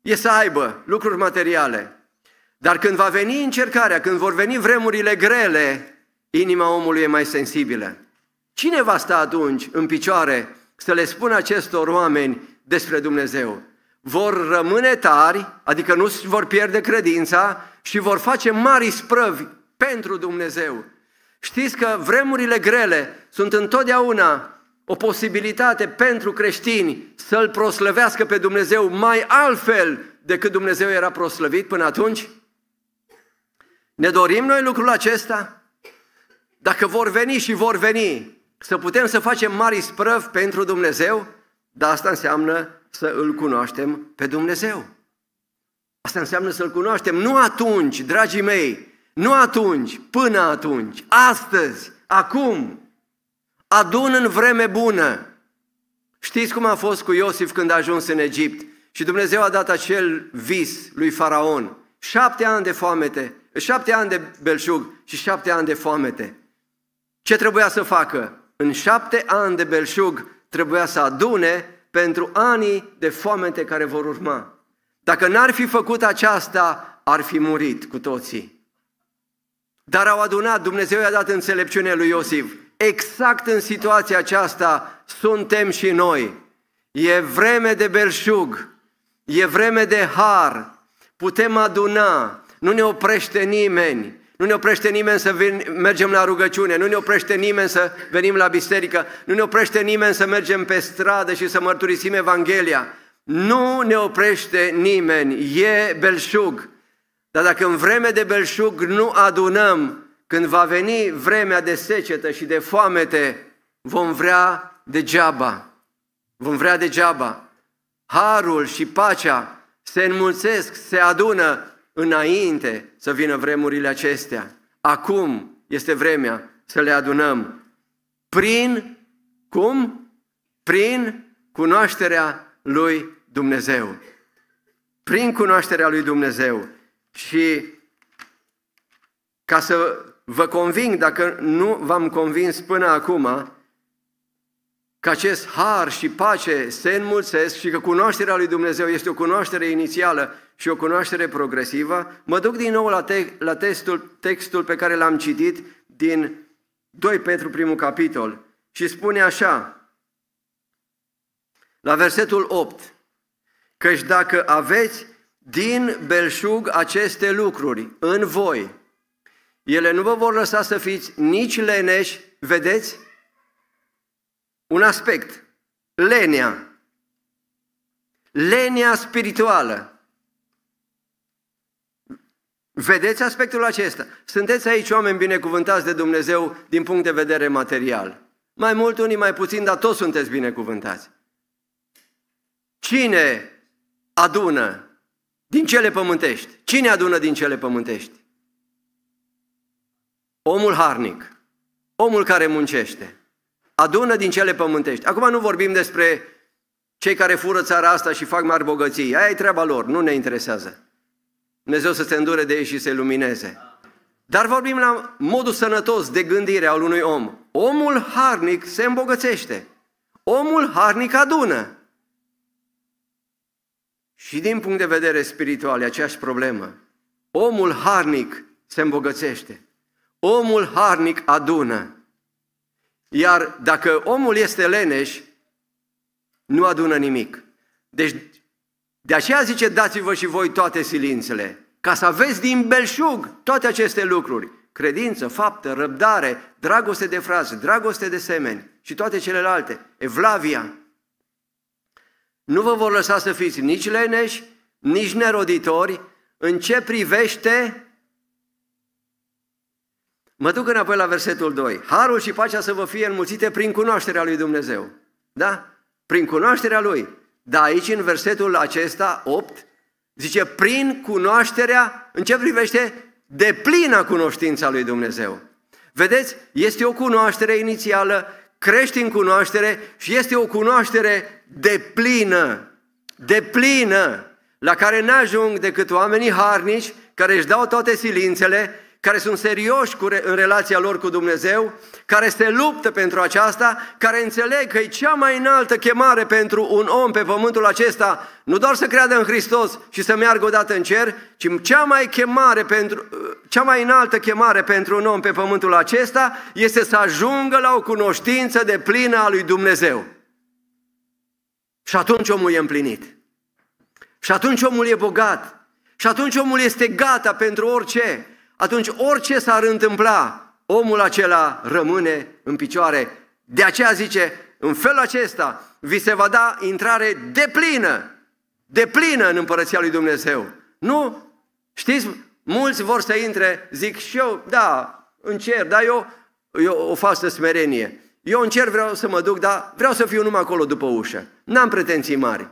e să aibă lucruri materiale. Dar când va veni încercarea, când vor veni vremurile grele, inima omului e mai sensibilă. Cine va sta atunci în picioare să le spună acestor oameni despre Dumnezeu? Vor rămâne tari, adică nu vor pierde credința și vor face mari sprăvi pentru Dumnezeu. Știți că vremurile grele sunt întotdeauna o posibilitate pentru creștini să-L proslăvească pe Dumnezeu mai altfel decât Dumnezeu era proslăvit până atunci? Ne dorim noi lucrul acesta? Dacă vor veni și vor veni, să putem să facem mari sprăvi pentru Dumnezeu? Dar asta înseamnă să îl cunoaștem pe Dumnezeu. Asta înseamnă să-L cunoaștem nu atunci, dragii mei, nu atunci, până atunci, astăzi, acum. Adun în vreme bună. Știți cum a fost cu Iosif când a ajuns în Egipt? Și Dumnezeu a dat acel vis lui Faraon. Șapte ani de foamete, șapte ani de belșug și șapte ani de foamete. Ce trebuia să facă? În șapte ani de belșug trebuia să adune pentru anii de foamete care vor urma. Dacă n-ar fi făcut aceasta, ar fi murit cu toții. Dar au adunat, Dumnezeu i-a dat înțelepciune lui Iosif. Exact în situația aceasta suntem și noi. E vreme de belșug, e vreme de har, putem aduna, nu ne oprește nimeni, nu ne oprește nimeni să vin, mergem la rugăciune, nu ne oprește nimeni să venim la biserică, nu ne oprește nimeni să mergem pe stradă și să mărturisim Evanghelia. Nu ne oprește nimeni, e belșug. Dar dacă în vreme de belșug nu adunăm, când va veni vremea de secetă și de foamete, vom vrea degeaba. Vom vrea degeaba. Harul și pacea se înmulțesc, se adună înainte să vină vremurile acestea. Acum este vremea să le adunăm. Prin cum? Prin cunoașterea lui Dumnezeu. Prin cunoașterea lui Dumnezeu. Și ca să vă conving, dacă nu v-am convins până acum, că acest har și pace se înmulțesc și că cunoașterea lui Dumnezeu este o cunoaștere inițială și o cunoaștere progresivă, mă duc din nou la, te- la textul, textul pe care l-am citit din 2 Petru, primul capitol, și spune așa, la versetul 8, căci dacă aveți din belșug aceste lucruri în voi. Ele nu vă vor lăsa să fiți nici leneși, vedeți? Un aspect, lenea, lenea spirituală. Vedeți aspectul acesta? Sunteți aici oameni binecuvântați de Dumnezeu din punct de vedere material. Mai mult, unii mai puțin, dar toți sunteți binecuvântați. Cine adună din cele pământești. Cine adună din cele pământești? Omul harnic. Omul care muncește. Adună din cele pământești. Acum nu vorbim despre cei care fură țara asta și fac mari bogății. Aia e treaba lor, nu ne interesează. Dumnezeu să se îndure de ei și să lumineze. Dar vorbim la modul sănătos de gândire al unui om. Omul harnic se îmbogățește. Omul harnic adună. Și din punct de vedere spiritual e aceeași problemă. Omul harnic se îmbogățește. Omul harnic adună. Iar dacă omul este leneș, nu adună nimic. Deci, de aceea zice, dați-vă și voi toate silințele, ca să aveți din belșug toate aceste lucruri. Credință, faptă, răbdare, dragoste de frați, dragoste de semeni și toate celelalte, evlavia, nu vă vor lăsa să fiți nici leneși, nici neroditori în ce privește... Mă duc înapoi la versetul 2. Harul și pacea să vă fie înmulțite prin cunoașterea lui Dumnezeu. Da? Prin cunoașterea lui. Da, aici în versetul acesta, 8, zice, prin cunoașterea, în ce privește de plină cunoștința lui Dumnezeu. Vedeți, este o cunoaștere inițială, crești în cunoaștere și este o cunoaștere de plină, de plină, la care n-ajung decât oamenii harnici, care își dau toate silințele, care sunt serioși cu re- în relația lor cu Dumnezeu, care se luptă pentru aceasta, care înțeleg că e cea mai înaltă chemare pentru un om pe pământul acesta, nu doar să creadă în Hristos și să meargă odată în cer, ci cea mai, chemare pentru, cea mai înaltă chemare pentru un om pe pământul acesta este să ajungă la o cunoștință de plină a lui Dumnezeu. Și atunci omul e împlinit. Și atunci omul e bogat. Și atunci omul este gata pentru orice. Atunci orice s-ar întâmpla, omul acela rămâne în picioare. De aceea zice, în felul acesta vi se va da intrare deplină, deplină în împărăția lui Dumnezeu. Nu? Știți, mulți vor să intre, zic și eu, da, în cer, dar eu, eu o fac smerenie. Eu în cer vreau să mă duc, dar vreau să fiu numai acolo după ușă. N-am pretenții mari.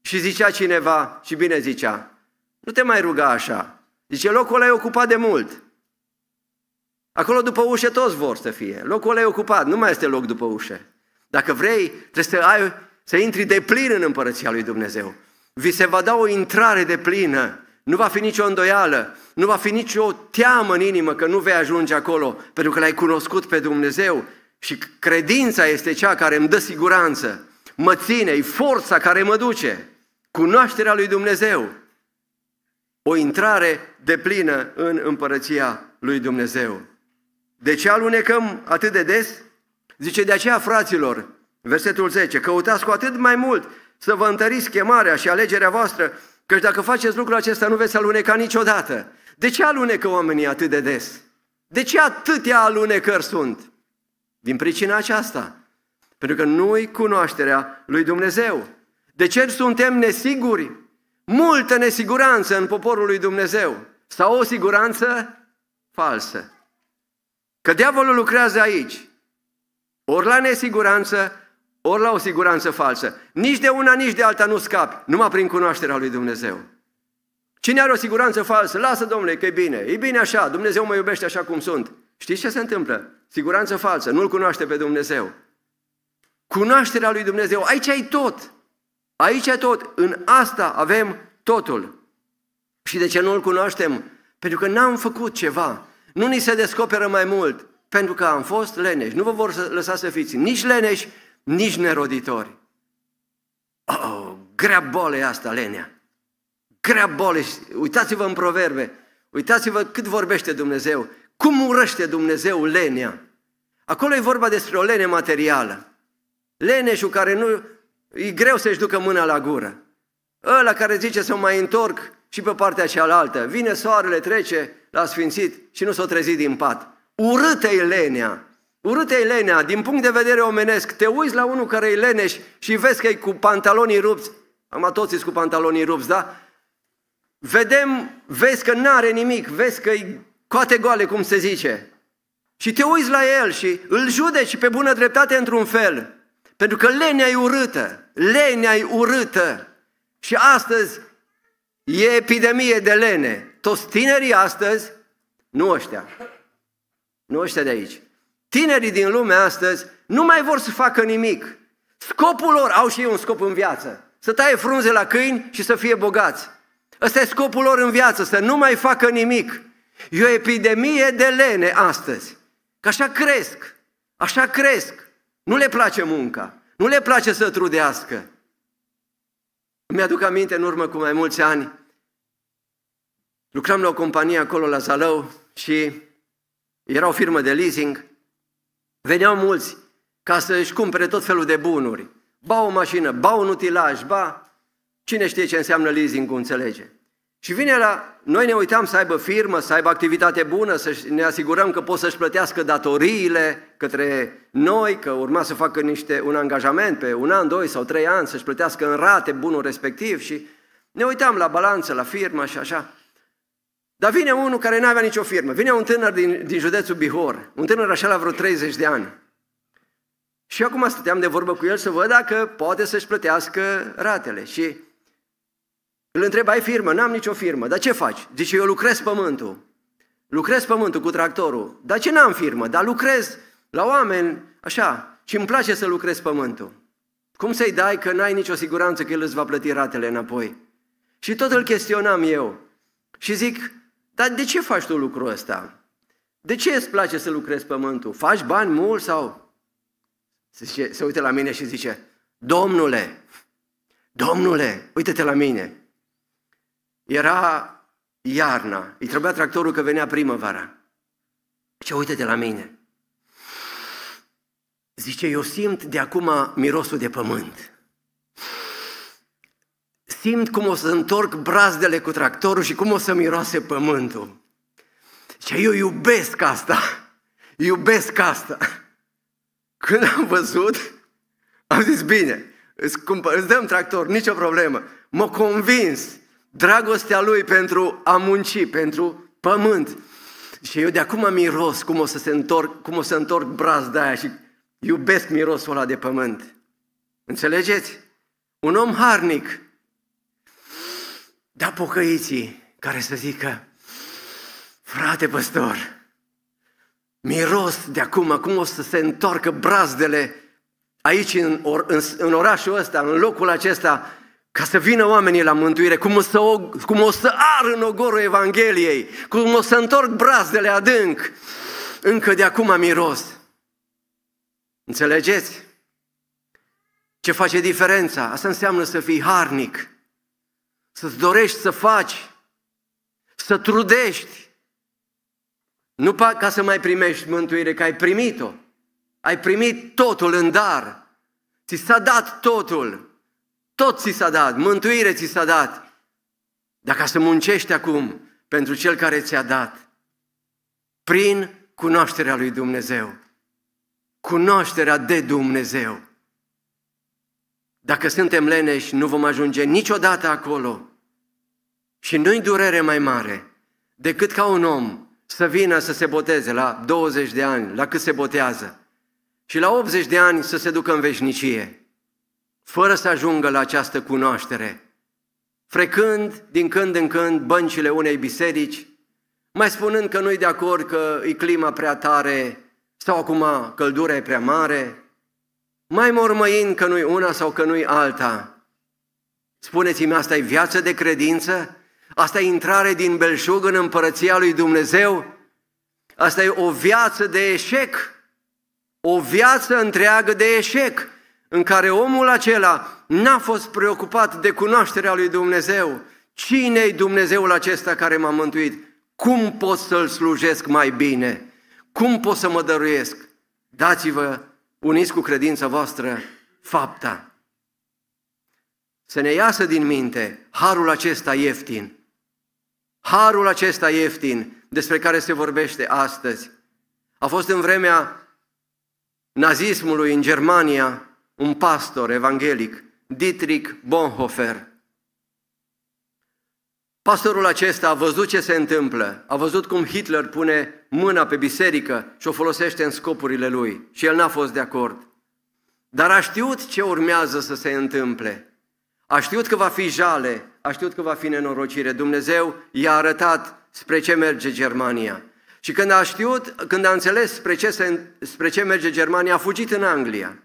Și zicea cineva, și bine zicea, nu te mai ruga așa. Zice, locul ăla e ocupat de mult. Acolo după ușă toți vor să fie. Locul ăla e ocupat, nu mai este loc după ușă. Dacă vrei, trebuie să, ai, să intri de plin în Împărăția lui Dumnezeu. Vi se va da o intrare de plină. Nu va fi nicio îndoială, nu va fi nicio teamă în inimă că nu vei ajunge acolo, pentru că l-ai cunoscut pe Dumnezeu și credința este cea care îmi dă siguranță, mă ține, e forța care mă duce. Cunoașterea lui Dumnezeu. O intrare deplină în împărăția lui Dumnezeu. De ce alunecăm atât de des? Zice, de aceea, fraților, versetul 10, căutați cu atât mai mult să vă întăriți chemarea și alegerea voastră, căci dacă faceți lucrul acesta nu veți aluneca niciodată. De ce alunecă oamenii atât de des? De ce atâtea alunecări sunt? Din pricina aceasta. Pentru că nu-i cunoașterea lui Dumnezeu. De ce suntem nesiguri? Multă nesiguranță în poporul lui Dumnezeu. Sau o siguranță falsă. Că diavolul lucrează aici. Ori la nesiguranță, ori la o siguranță falsă. Nici de una, nici de alta nu scapi, numai prin cunoașterea lui Dumnezeu. Cine are o siguranță falsă? Lasă, domnule, că e bine. E bine așa, Dumnezeu mă iubește așa cum sunt. Știți ce se întâmplă? Siguranță falsă, nu-L cunoaște pe Dumnezeu. Cunoașterea lui Dumnezeu, aici ai tot. Aici e tot, în asta avem totul. Și de ce nu-L cunoaștem? Pentru că n-am făcut ceva. Nu ni se descoperă mai mult, pentru că am fost leneși. Nu vă vor lăsa să fiți nici leneși, nici neroditori. Oh, grea boală e asta, lenea. Grea boală. Uitați-vă în proverbe. Uitați-vă cât vorbește Dumnezeu. Cum urăște Dumnezeu lenea? Acolo e vorba despre o lene materială. Leneșul care nu... E greu să-și ducă mâna la gură. Ăla care zice să mai întorc și pe partea cealaltă. Vine soarele, trece la sfințit și nu s-o trezi din pat. Urâtă-i lenea. urâtă lenea. Din punct de vedere omenesc, te uiți la unul care e leneș și vezi că e cu pantalonii rupți. Am toți cu pantalonii rupți, da? Vedem, vezi că n-are nimic, vezi că e coate goale, cum se zice. Și te uiți la el și îl judeci pe bună dreptate într-un fel. Pentru că lenea e urâtă, lenea e urâtă. Și astăzi e epidemie de lene. Toți tinerii astăzi, nu ăștia, nu ăștia de aici. Tinerii din lume astăzi nu mai vor să facă nimic. Scopul lor, au și ei un scop în viață, să taie frunze la câini și să fie bogați. Ăsta e scopul lor în viață, să nu mai facă nimic. E o epidemie de lene astăzi. Că așa cresc, așa cresc. Nu le place munca, nu le place să trudească. Îmi aduc aminte în urmă cu mai mulți ani, lucram la o companie acolo la Zalău și era o firmă de leasing, veneau mulți ca să își cumpere tot felul de bunuri. Ba o mașină, ba un utilaj, ba... Cine știe ce înseamnă leasing înțelege? Și vine la... Noi ne uitam să aibă firmă, să aibă activitate bună, să ne asigurăm că pot să-și plătească datoriile către noi, că urma să facă niște, un angajament pe un an, doi sau trei ani, să-și plătească în rate bunul respectiv și ne uitam la balanță, la firmă și așa. Dar vine unul care nu avea nicio firmă. Vine un tânăr din, din județul Bihor, un tânăr așa la vreo 30 de ani. Și acum stăteam de vorbă cu el să văd dacă poate să-și plătească ratele. Și îl întreb, ai firmă? N-am nicio firmă. Dar ce faci? Zice, eu lucrez pământul. Lucrez pământul cu tractorul. Dar ce n-am firmă? Dar lucrez la oameni, așa, și îmi place să lucrez pământul. Cum să-i dai că n-ai nicio siguranță că el îți va plăti ratele înapoi? Și tot îl chestionam eu. Și zic, dar de ce faci tu lucrul ăsta? De ce îți place să lucrezi pământul? Faci bani mult sau? Se, zice, se uite la mine și zice, Domnule, Domnule, uite-te la mine. Era iarna, îi trebuia tractorul că venea primăvara. Ce uite de la mine. Zice, eu simt de acum mirosul de pământ. Simt cum o să întorc brazdele cu tractorul și cum o să miroase pământul. Și eu iubesc asta, iubesc asta. Când am văzut, am zis, bine, îți, cumpăr, îți dăm tractor, nicio problemă. mă convins dragostea lui pentru a munci, pentru pământ. Și eu de acum miros cum o să se întorc, cum o să întorc brazda aia și iubesc mirosul ăla de pământ. Înțelegeți? Un om harnic. Da, pocăiții care să zică, frate păstor, miros de acum, cum o să se întoarcă brazdele aici în, or, în, în orașul ăsta, în locul acesta, ca să vină oamenii la mântuire, cum o să, cum o să ar în ogorul Evangheliei, cum o să întorc brazdele adânc, încă de acum miros. Înțelegeți? Ce face diferența? Asta înseamnă să fii harnic, să-ți dorești să faci, să trudești, nu ca să mai primești mântuire, că ai primit-o. Ai primit totul în dar. Ți s-a dat totul. Tot ți s-a dat, mântuire ți s-a dat. Dacă să muncești acum pentru Cel care ți-a dat, prin cunoașterea lui Dumnezeu, cunoașterea de Dumnezeu. Dacă suntem leneși, nu vom ajunge niciodată acolo. Și nu-i durere mai mare decât ca un om să vină să se boteze la 20 de ani, la cât se botează, și la 80 de ani să se ducă în veșnicie fără să ajungă la această cunoaștere, frecând din când în când băncile unei biserici, mai spunând că nu-i de acord că e clima prea tare sau acum căldura e prea mare, mai mormăind că nu-i una sau că nu-i alta. Spuneți-mi, asta e viață de credință? Asta e intrare din belșug în împărăția lui Dumnezeu? Asta e o viață de eșec? O viață întreagă de eșec? în care omul acela n-a fost preocupat de cunoașterea lui Dumnezeu. Cine-i Dumnezeul acesta care m-a mântuit? Cum pot să-L slujesc mai bine? Cum pot să mă dăruiesc? Dați-vă, uniți cu credința voastră, fapta. Să ne iasă din minte harul acesta ieftin. Harul acesta ieftin despre care se vorbește astăzi. A fost în vremea nazismului în Germania, un pastor evanghelic, Dietrich Bonhoeffer. Pastorul acesta a văzut ce se întâmplă, a văzut cum Hitler pune mâna pe biserică și o folosește în scopurile lui și el n-a fost de acord. Dar a știut ce urmează să se întâmple. A știut că va fi jale, a știut că va fi nenorocire. Dumnezeu i-a arătat spre ce merge Germania. Și când a știut, când a înțeles spre ce, se, spre ce merge Germania, a fugit în Anglia.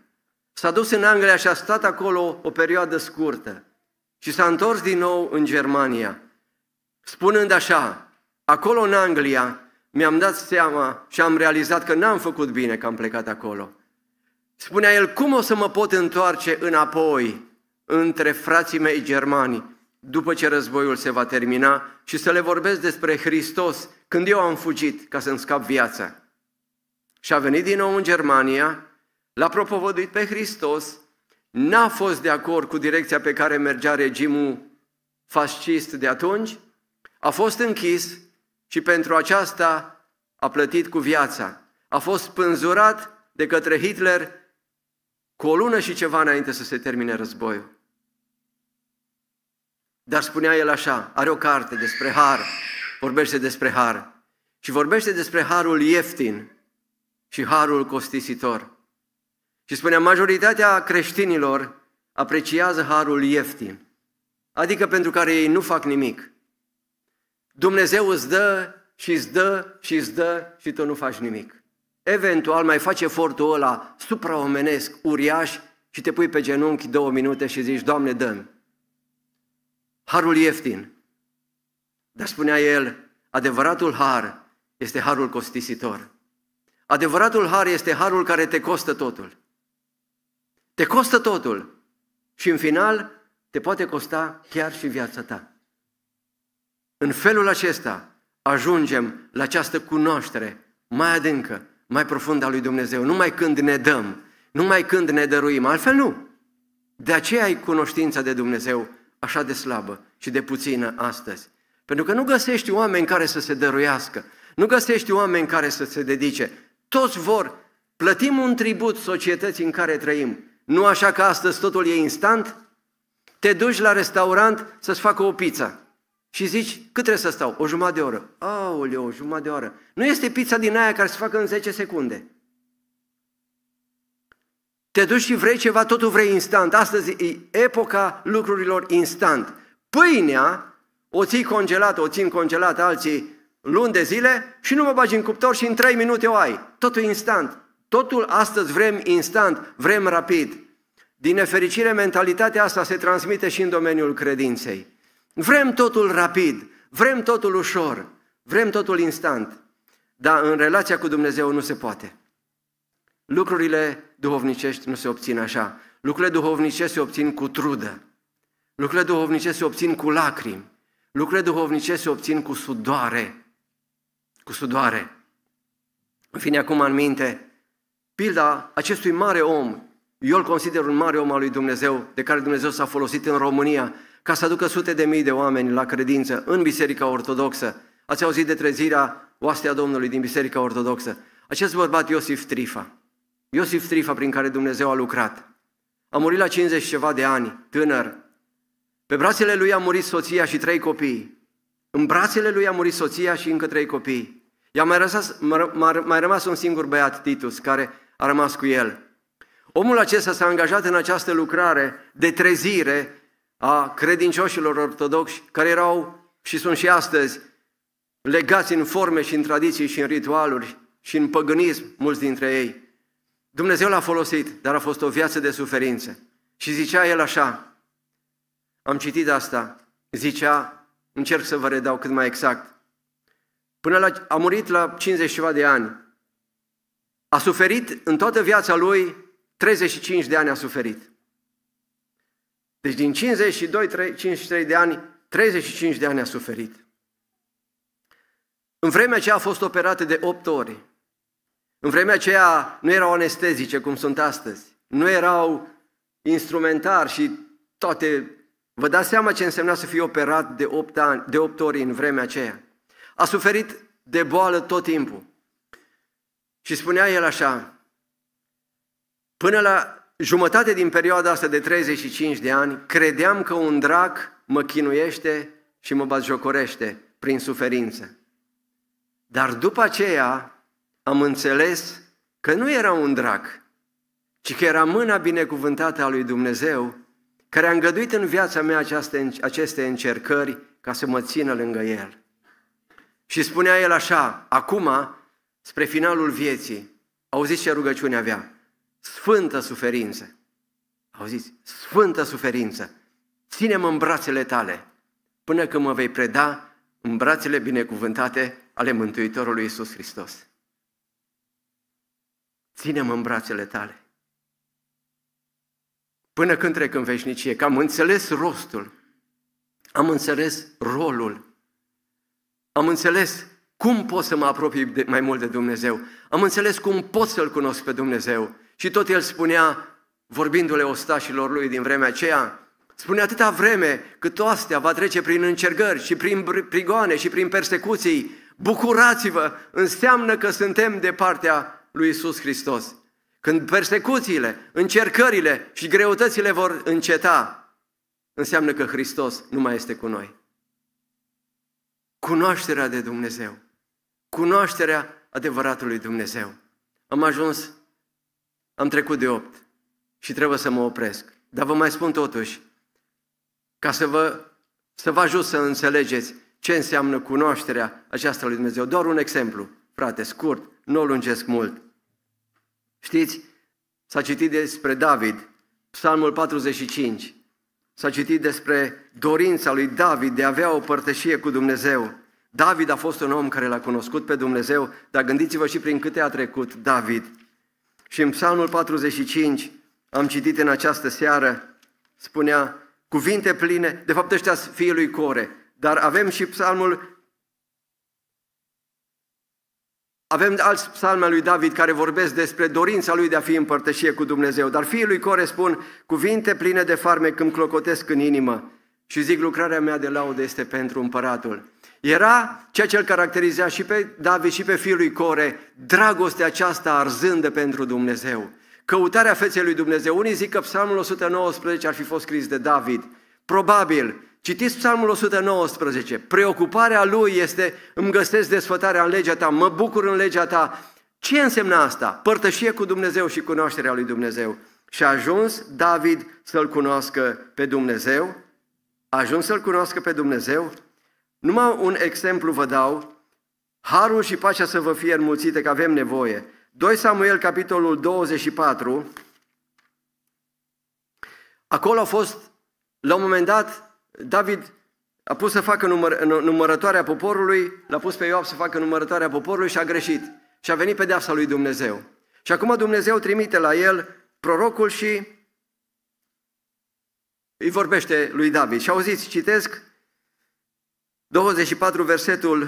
S-a dus în Anglia și a stat acolo o perioadă scurtă și s-a întors din nou în Germania, spunând așa, acolo în Anglia mi-am dat seama și am realizat că n-am făcut bine că am plecat acolo. Spunea el, cum o să mă pot întoarce înapoi între frații mei germani după ce războiul se va termina și să le vorbesc despre Hristos când eu am fugit ca să-mi scap viața. Și a venit din nou în Germania l-a propovăduit pe Hristos, n-a fost de acord cu direcția pe care mergea regimul fascist de atunci, a fost închis și pentru aceasta a plătit cu viața. A fost pânzurat de către Hitler cu o lună și ceva înainte să se termine războiul. Dar spunea el așa, are o carte despre har, vorbește despre har și vorbește despre harul ieftin și harul costisitor. Și spunea, majoritatea creștinilor apreciază harul ieftin, adică pentru care ei nu fac nimic. Dumnezeu îți dă și îți dă și îți dă și tu nu faci nimic. Eventual mai faci efortul ăla supraomenesc, uriaș și te pui pe genunchi două minute și zici, Doamne, dă Harul ieftin. Dar spunea el, adevăratul har este harul costisitor. Adevăratul har este harul care te costă totul. Te costă totul și în final te poate costa chiar și viața ta. În felul acesta ajungem la această cunoaștere mai adâncă, mai profundă a lui Dumnezeu, numai când ne dăm, numai când ne dăruim, altfel nu. De aceea ai cunoștința de Dumnezeu așa de slabă și de puțină astăzi. Pentru că nu găsești oameni care să se dăruiască, nu găsești oameni care să se dedice. Toți vor, plătim un tribut societății în care trăim, nu așa că astăzi totul e instant? Te duci la restaurant să-ți facă o pizza și zici, cât trebuie să stau? O jumătate de oră. Aoleu, o jumătate de oră. Nu este pizza din aia care se facă în 10 secunde. Te duci și vrei ceva, totul vrei instant. Astăzi e epoca lucrurilor instant. Pâinea o ții congelată, o țin congelată alții luni de zile și nu mă bagi în cuptor și în 3 minute o ai. Totul instant. Totul astăzi vrem instant, vrem rapid. Din nefericire, mentalitatea asta se transmite și în domeniul credinței. Vrem totul rapid, vrem totul ușor, vrem totul instant, dar în relația cu Dumnezeu nu se poate. Lucrurile duhovnicești nu se obțin așa. Lucrurile duhovnicești se obțin cu trudă. Lucrurile duhovnicești se obțin cu lacrimi. Lucrurile duhovnicești se obțin cu sudoare. Cu sudoare. În fine, acum în minte, Pilda acestui mare om, eu îl consider un mare om al lui Dumnezeu, de care Dumnezeu s-a folosit în România, ca să aducă sute de mii de oameni la credință în Biserica Ortodoxă. Ați auzit de trezirea oastea Domnului din Biserica Ortodoxă. Acest bărbat Iosif Trifa, Iosif Trifa prin care Dumnezeu a lucrat, a murit la 50 și ceva de ani, tânăr. Pe brațele lui a murit soția și trei copii. În brațele lui a murit soția și încă trei copii. I-a mai rămas, mai rămas un singur băiat, Titus, care a rămas cu el. Omul acesta s-a angajat în această lucrare de trezire a credincioșilor ortodoxi, care erau și sunt și astăzi legați în forme și în tradiții și în ritualuri și în păgânism, mulți dintre ei. Dumnezeu l-a folosit, dar a fost o viață de suferințe. Și zicea el așa, am citit asta, zicea, încerc să vă redau cât mai exact, până la, a murit la 50 ceva de ani, a suferit în toată viața lui, 35 de ani a suferit. Deci din 52, 53 de ani, 35 de ani a suferit. În vremea aceea a fost operată de 8 ori. În vremea aceea nu erau anestezice cum sunt astăzi. Nu erau instrumentar și toate... Vă dați seama ce însemna să fie operat de 8, ani, de 8 ori în vremea aceea. A suferit de boală tot timpul. Și spunea el așa, până la jumătate din perioada asta de 35 de ani, credeam că un drac mă chinuiește și mă batjocorește prin suferință. Dar după aceea am înțeles că nu era un drac, ci că era mâna binecuvântată a lui Dumnezeu care a îngăduit în viața mea aceaste, aceste încercări ca să mă țină lângă El. Și spunea el așa, acum spre finalul vieții, auziți ce rugăciune avea? Sfântă suferință. Auziți? Sfântă suferință. Ținem în brațele tale până când mă vei preda în brațele binecuvântate ale Mântuitorului Iisus Hristos. Ținem în brațele tale până când trec în veșnicie, că am înțeles rostul, am înțeles rolul, am înțeles cum pot să mă apropii de, mai mult de Dumnezeu? Am înțeles cum pot să-L cunosc pe Dumnezeu. Și tot el spunea, vorbindu-le ostașilor lui din vremea aceea, spune atâta vreme cât oastea va trece prin încercări și prin prigoane și prin persecuții, bucurați-vă, înseamnă că suntem de partea lui Isus Hristos. Când persecuțiile, încercările și greutățile vor înceta, înseamnă că Hristos nu mai este cu noi. Cunoașterea de Dumnezeu cunoașterea adevăratului Dumnezeu. Am ajuns, am trecut de opt și trebuie să mă opresc. Dar vă mai spun totuși, ca să vă, să vă ajut să înțelegeți ce înseamnă cunoașterea aceasta lui Dumnezeu. Doar un exemplu, frate, scurt, nu o lungesc mult. Știți, s-a citit despre David, Psalmul 45, s-a citit despre dorința lui David de a avea o părtășie cu Dumnezeu. David a fost un om care l-a cunoscut pe Dumnezeu, dar gândiți-vă și prin câte a trecut David. Și în Psalmul 45, am citit în această seară, spunea cuvinte pline, de fapt ăștia fiii lui Core, dar avem și Psalmul Avem alți psalme al lui David care vorbesc despre dorința lui de a fi împărtășie cu Dumnezeu, dar fiii lui Core spun cuvinte pline de farme când clocotesc în inimă și zic lucrarea mea de laudă este pentru împăratul. Era ceea ce îl caracteriza și pe David și pe fiul lui Core, dragostea aceasta arzândă pentru Dumnezeu. Căutarea feței lui Dumnezeu. Unii zic că psalmul 119 ar fi fost scris de David. Probabil. Citiți psalmul 119. Preocuparea lui este, îmi găsesc desfătarea în legea ta, mă bucur în legea ta. Ce însemna asta? Părtășie cu Dumnezeu și cunoașterea lui Dumnezeu. Și a ajuns David să-L cunoască pe Dumnezeu, a ajuns să-L cunoască pe Dumnezeu numai un exemplu vă dau, harul și pacea să vă fie înmulțite, că avem nevoie. 2 Samuel, capitolul 24, acolo a fost, la un moment dat, David a pus să facă număr, numărătoarea poporului, l-a pus pe Ioab să facă numărătoarea poporului și a greșit. Și a venit pedeapsa lui Dumnezeu. Și acum Dumnezeu trimite la el prorocul și îi vorbește lui David. Și auziți, citesc 24, versetul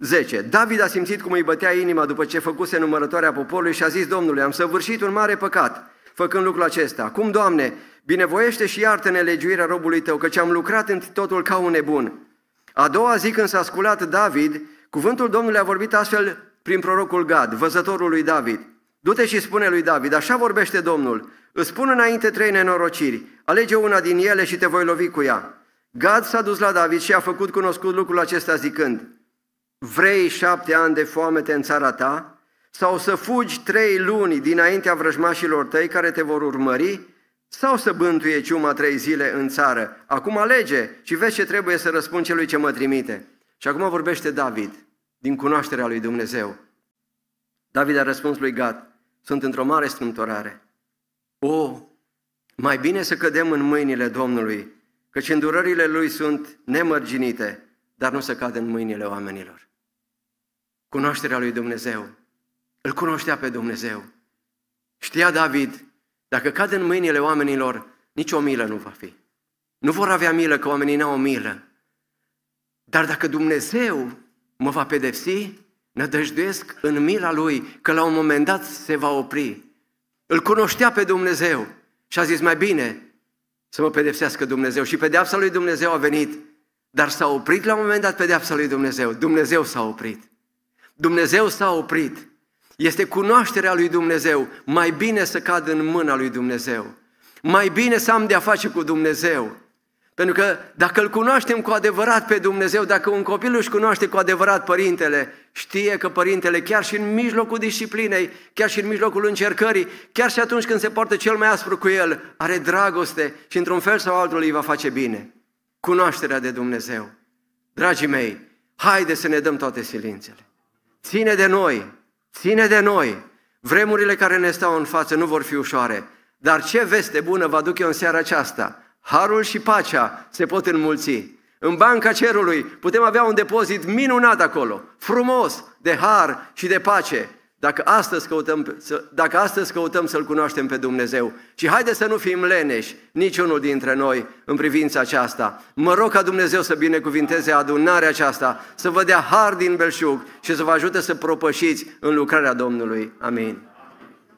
10. David a simțit cum îi bătea inima după ce făcuse numărătoarea poporului și a zis Domnului, am săvârșit un mare păcat făcând lucrul acesta. Acum, Doamne, binevoiește și iartă-ne legiuirea robului Tău, căci am lucrat în totul ca un nebun. A doua zi când s-a sculat David, cuvântul Domnului a vorbit astfel prin prorocul Gad, văzătorul lui David. Du-te și spune lui David, așa vorbește Domnul, îți spun înainte trei nenorociri, alege una din ele și te voi lovi cu ea. Gad s-a dus la David și a făcut cunoscut lucrul acesta zicând, Vrei șapte ani de foamete în țara ta? Sau să fugi trei luni dinaintea vrăjmașilor tăi care te vor urmări? Sau să bântuie ciuma trei zile în țară? Acum alege și vezi ce trebuie să răspund celui ce mă trimite. Și acum vorbește David, din cunoașterea lui Dumnezeu. David a răspuns lui Gad, sunt într-o mare strâmtorare. O, mai bine să cădem în mâinile Domnului căci îndurările lui sunt nemărginite, dar nu se cad în mâinile oamenilor. Cunoașterea lui Dumnezeu, îl cunoștea pe Dumnezeu. Știa David, dacă cad în mâinile oamenilor, nici o milă nu va fi. Nu vor avea milă, că oamenii n-au o milă. Dar dacă Dumnezeu mă va pedepsi, nădăjduiesc în mila Lui că la un moment dat se va opri. Îl cunoștea pe Dumnezeu și a zis, mai bine, să mă pedepsească Dumnezeu. Și pedeapsa lui Dumnezeu a venit, dar s-a oprit la un moment dat pedeapsa lui Dumnezeu. Dumnezeu s-a oprit. Dumnezeu s-a oprit. Este cunoașterea lui Dumnezeu. Mai bine să cad în mâna lui Dumnezeu. Mai bine să am de-a face cu Dumnezeu pentru că dacă îl cunoaștem cu adevărat pe Dumnezeu, dacă un copil își cunoaște cu adevărat părintele, știe că părintele chiar și în mijlocul disciplinei, chiar și în mijlocul încercării, chiar și atunci când se poartă cel mai aspru cu el, are dragoste și într-un fel sau altul îi va face bine. Cunoașterea de Dumnezeu. Dragii mei, haide să ne dăm toate silințele. Ține de noi, ține de noi. Vremurile care ne stau în față nu vor fi ușoare, dar ce veste bună vă aduc eu în seara aceasta – Harul și pacea se pot înmulți. În banca cerului putem avea un depozit minunat acolo, frumos, de har și de pace, dacă astăzi căutăm, dacă astăzi căutăm să-L cunoaștem pe Dumnezeu. Și haideți să nu fim leneși, niciunul dintre noi, în privința aceasta. Mă rog ca Dumnezeu să binecuvinteze adunarea aceasta, să vă dea har din belșug și să vă ajute să propășiți în lucrarea Domnului. Amin.